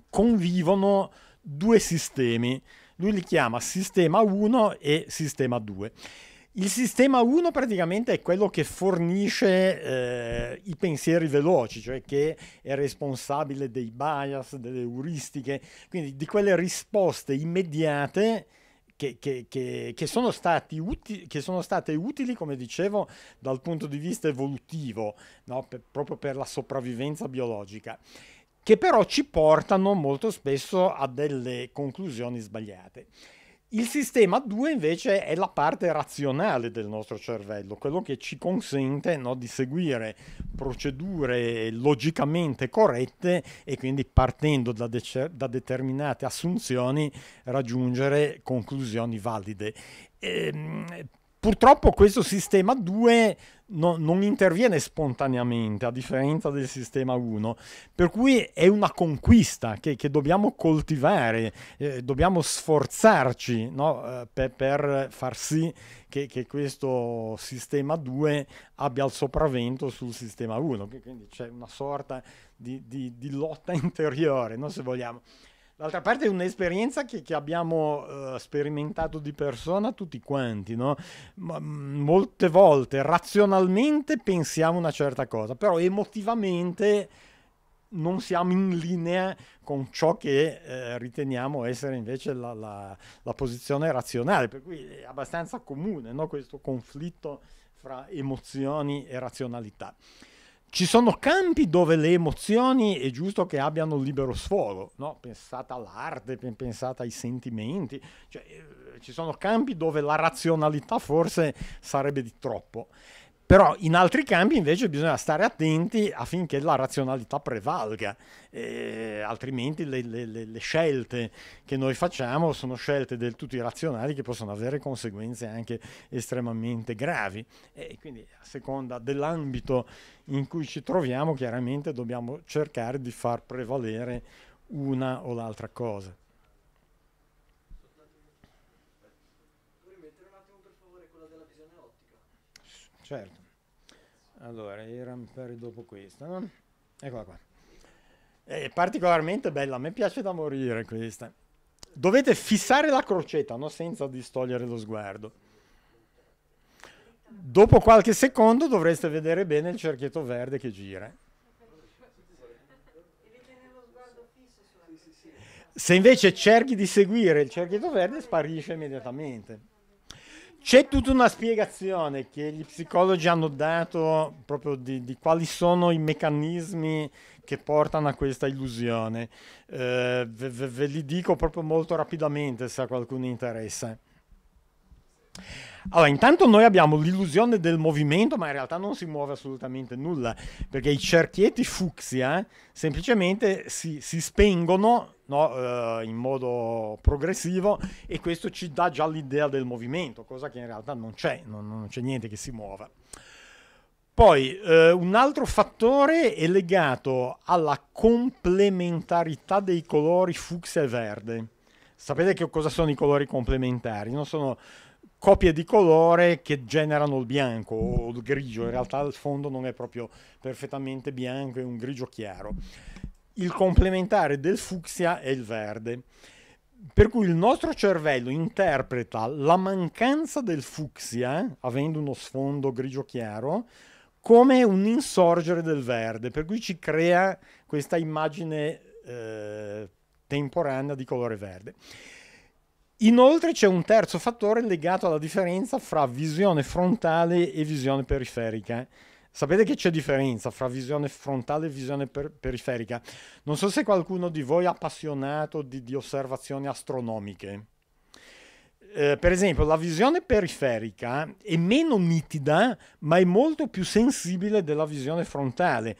[SPEAKER 2] convivono due sistemi. Lui li chiama sistema 1 e sistema 2. Il sistema 1 praticamente è quello che fornisce eh, i pensieri veloci, cioè che è responsabile dei bias, delle euristiche, quindi di quelle risposte immediate che, che, che, che sono, uti- sono state utili, come dicevo, dal punto di vista evolutivo, no? per, proprio per la sopravvivenza biologica che però ci portano molto spesso a delle conclusioni sbagliate. Il sistema 2 invece è la parte razionale del nostro cervello, quello che ci consente no, di seguire procedure logicamente corrette e quindi partendo da, de- da determinate assunzioni raggiungere conclusioni valide. Ehm, Purtroppo questo sistema 2 no, non interviene spontaneamente, a differenza del sistema 1, per cui è una conquista che, che dobbiamo coltivare, eh, dobbiamo sforzarci no, eh, per, per, far sì che, che, questo sistema 2 abbia il sopravvento sul sistema 1, quindi c'è una sorta di, di, di lotta interiore, no, se vogliamo. D'altra parte è un'esperienza che, che abbiamo eh, sperimentato di persona tutti quanti, no? Ma, mm, molte volte razionalmente pensiamo una certa cosa, però emotivamente non siamo in linea con ciò che eh, riteniamo essere invece la, la, la, posizione razionale, per cui è abbastanza comune no? questo conflitto fra emozioni e razionalità. Ci sono campi dove le emozioni è giusto che abbiano libero sfogo, no? pensate all'arte, pensate ai sentimenti, cioè, eh, ci sono campi dove la razionalità forse sarebbe di troppo. Però in altri campi invece bisogna stare attenti affinché la razionalità prevalga, eh, altrimenti le, le, le, scelte che noi facciamo sono scelte del tutto irrazionali che possono avere conseguenze anche estremamente gravi. E quindi a seconda dell'ambito in cui ci troviamo, chiaramente dobbiamo cercare di far prevalere una o l'altra cosa. certo. Allora, era per dopo questa, no? Eccola qua. È particolarmente bella, a me piace da morire questa. Dovete fissare la crocetta, no? Senza distogliere lo sguardo. Dopo qualche secondo dovreste vedere bene il cerchietto verde che gira. Se invece cerchi di seguire il cerchietto verde sparisce immediatamente. C'è tutta una spiegazione che gli psicologi hanno dato proprio di, di quali sono i meccanismi che portano a questa illusione. Eh, ve, ve, ve li dico proprio molto rapidamente se a qualcuno interessa. Allora, intanto noi abbiamo l'illusione del movimento, ma in realtà non si muove assolutamente nulla, perché i cerchietti fucsia semplicemente si, si spengono no, eh, in modo progressivo e questo ci dà già l'idea del movimento, cosa che in realtà non c'è, non, non c'è niente che si muova. Poi eh, un altro fattore è legato alla complementarità dei colori fucsia e verde. Sapete che cosa sono i colori complementari? No? Sono copie di colore che generano il bianco o il grigio, in realtà il fondo non è proprio perfettamente bianco, è un grigio chiaro. Il complementare del fucsia è il verde. Per cui il nostro cervello interpreta la mancanza del fucsia, avendo uno sfondo grigio chiaro, come un insorgere del verde, per cui ci crea questa immagine eh, temporanea di colore verde. Inoltre c'è un terzo fattore legato alla differenza fra visione frontale e visione periferica. Sapete che c'è differenza fra visione frontale e visione per- periferica? Non so se qualcuno di voi è appassionato di, di osservazioni astronomiche. Eh, per esempio, la visione periferica è meno nitida, ma è molto più sensibile della visione frontale.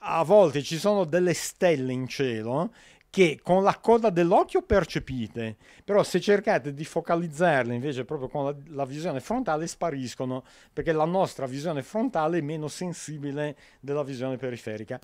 [SPEAKER 2] A volte ci sono delle stelle in cielo che con la coda dell'occhio percepite, però se cercate di focalizzarle invece proprio con la, la, visione frontale spariscono, perché la nostra visione frontale è meno sensibile della visione periferica.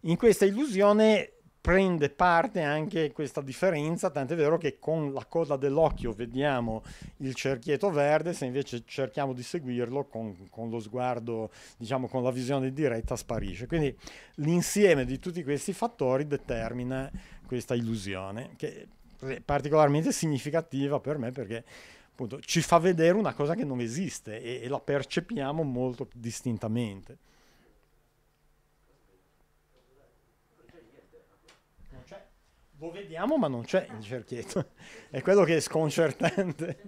[SPEAKER 2] In questa illusione prende parte anche questa differenza, tant'è vero che con la coda dell'occhio vediamo il cerchietto verde, se invece cerchiamo di seguirlo con, con lo sguardo, diciamo con la visione diretta, sparisce. Quindi l'insieme di tutti questi fattori determina questa illusione, che è particolarmente significativa per me perché appunto ci fa vedere una cosa che non esiste e, e la percepiamo molto distintamente. Lo vediamo ma non c'è il cerchietto, è quello che è sconcertante.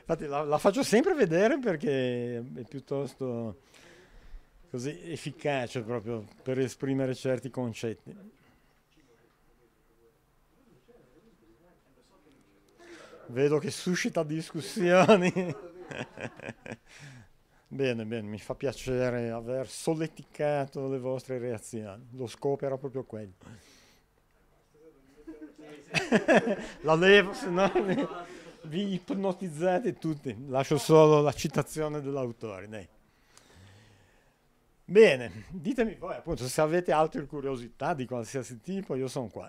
[SPEAKER 2] Infatti la, la faccio sempre vedere perché è piuttosto così efficace proprio per esprimere certi concetti. Vedo che suscita discussioni. bene, bene, mi fa piacere aver solleticato le vostre reazioni. Lo scopo era proprio quello. La levo, se no vi ipnotizzate tutti. Lascio solo la citazione dell'autore. Dai. Bene, ditemi poi appunto se avete altre curiosità di qualsiasi tipo, io sono qua.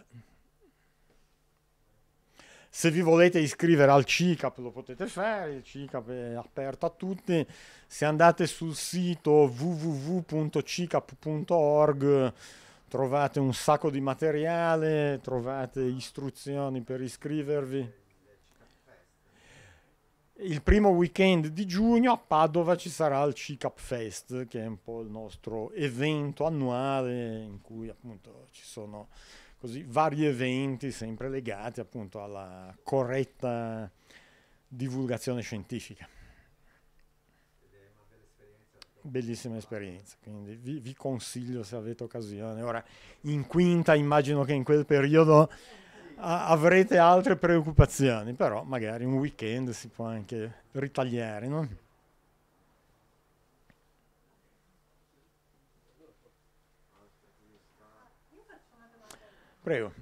[SPEAKER 2] Se vi volete iscrivere al CICAP lo potete fare, il CICAP è aperto a tutti. Se andate sul sito www.cicap.org trovate un sacco di materiale, trovate istruzioni per iscrivervi il primo weekend di giugno a Padova ci sarà il CICAP Fest, che è un po' il nostro evento annuale in cui appunto ci sono così vari eventi sempre legati appunto alla corretta divulgazione scientifica. Bellissima esperienza, quindi vi, vi consiglio se avete occasione. Ora, in quinta immagino che in quel periodo avrete altre preoccupazioni, però magari un weekend si può anche ritagliare, no? Prego.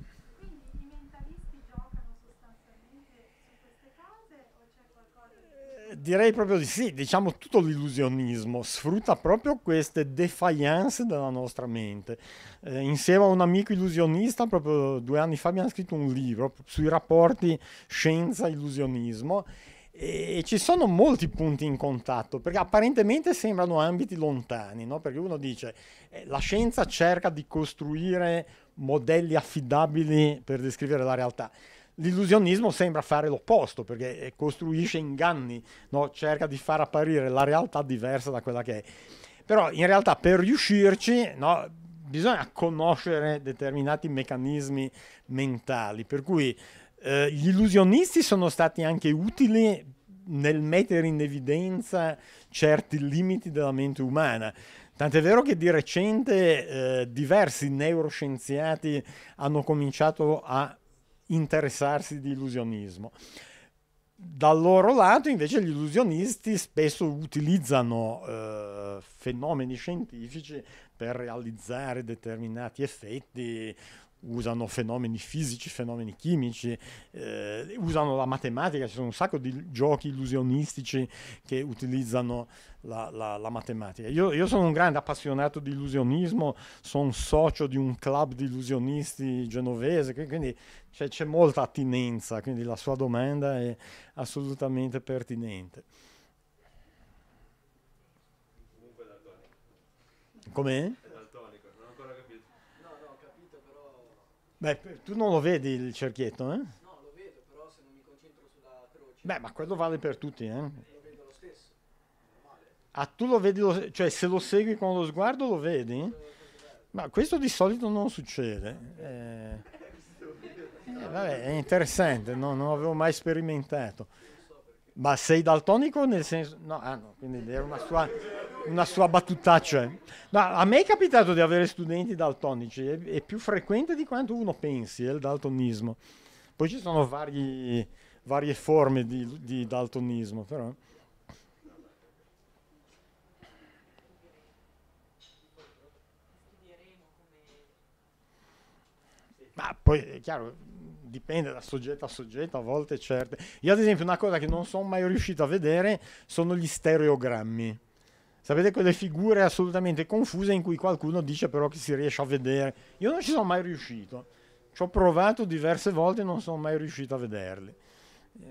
[SPEAKER 2] Direi proprio di sì, diciamo tutto l'illusionismo sfrutta proprio queste defiance della nostra mente. Eh, insieme a un amico illusionista, proprio due anni fa abbiamo scritto un libro sui rapporti scienza-illusionismo e ci sono molti punti in contatto perché apparentemente sembrano ambiti lontani, no? perché uno dice eh, la scienza cerca di costruire modelli affidabili per descrivere la realtà L'illusionismo sembra fare l'opposto perché eh, costruisce inganni, no? cerca di far apparire la realtà diversa da quella che è. Però in realtà per riuscirci no, bisogna conoscere determinati meccanismi mentali, per cui eh, gli illusionisti sono stati anche utili nel mettere in evidenza certi limiti della mente umana. Tant'è vero che di recente eh, diversi neuroscienziati hanno cominciato a interessarsi di illusionismo. Dal loro lato invece gli illusionisti spesso utilizzano eh, fenomeni scientifici per realizzare determinati effetti usano fenomeni fisici, fenomeni chimici, eh, usano la matematica, ci sono un sacco di giochi illusionistici che utilizzano la, la, la matematica. Io, io, sono un grande appassionato di illusionismo, sono socio di un club di illusionisti genovese, quindi c'è, c'è molta attinenza, quindi la sua domanda è assolutamente pertinente. Com'è? Beh, tu non lo vedi il cerchietto, eh? No,
[SPEAKER 1] lo vedo, però se non mi concentro
[SPEAKER 2] sulla croce. Beh, ma quello vale per tutti, eh? Lo
[SPEAKER 1] vedo lo stesso.
[SPEAKER 2] Ah, tu lo vedi, lo... cioè se lo segui con lo sguardo lo vedi? Ma questo di solito non succede. Eh... eh vabbè, è interessante, no? non avevo mai sperimentato. Ma sei daltonico nel senso... No, ah no, quindi era una sua una sua battutaccia. Cioè, ma a me è capitato di avere studenti daltonici, è, è più frequente di quanto uno pensi, è eh, il daltonismo. Poi ci sono vari, varie forme di, di daltonismo, però... Ma poi è chiaro, dipende da soggetto a soggetto, a volte certe. Io ad esempio una cosa che non sono mai riuscito a vedere sono gli stereogrammi. Sapete quelle figure assolutamente confuse in cui qualcuno dice però che si riesce a vedere. Io non ci sono mai riuscito. Ci ho provato diverse volte e non sono mai riuscito a vederle. Eh,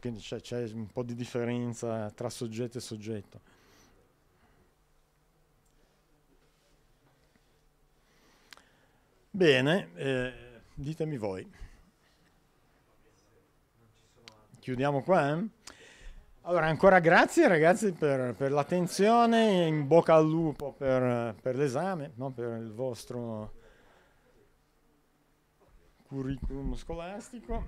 [SPEAKER 2] quindi c'è, c'è un po' di differenza tra soggetto e soggetto. Bene, eh, ditemi voi. Chiudiamo qua. Eh? Allora, ancora grazie ragazzi per, per l'attenzione, in bocca al lupo per, per l'esame, no? per il vostro curriculum scolastico.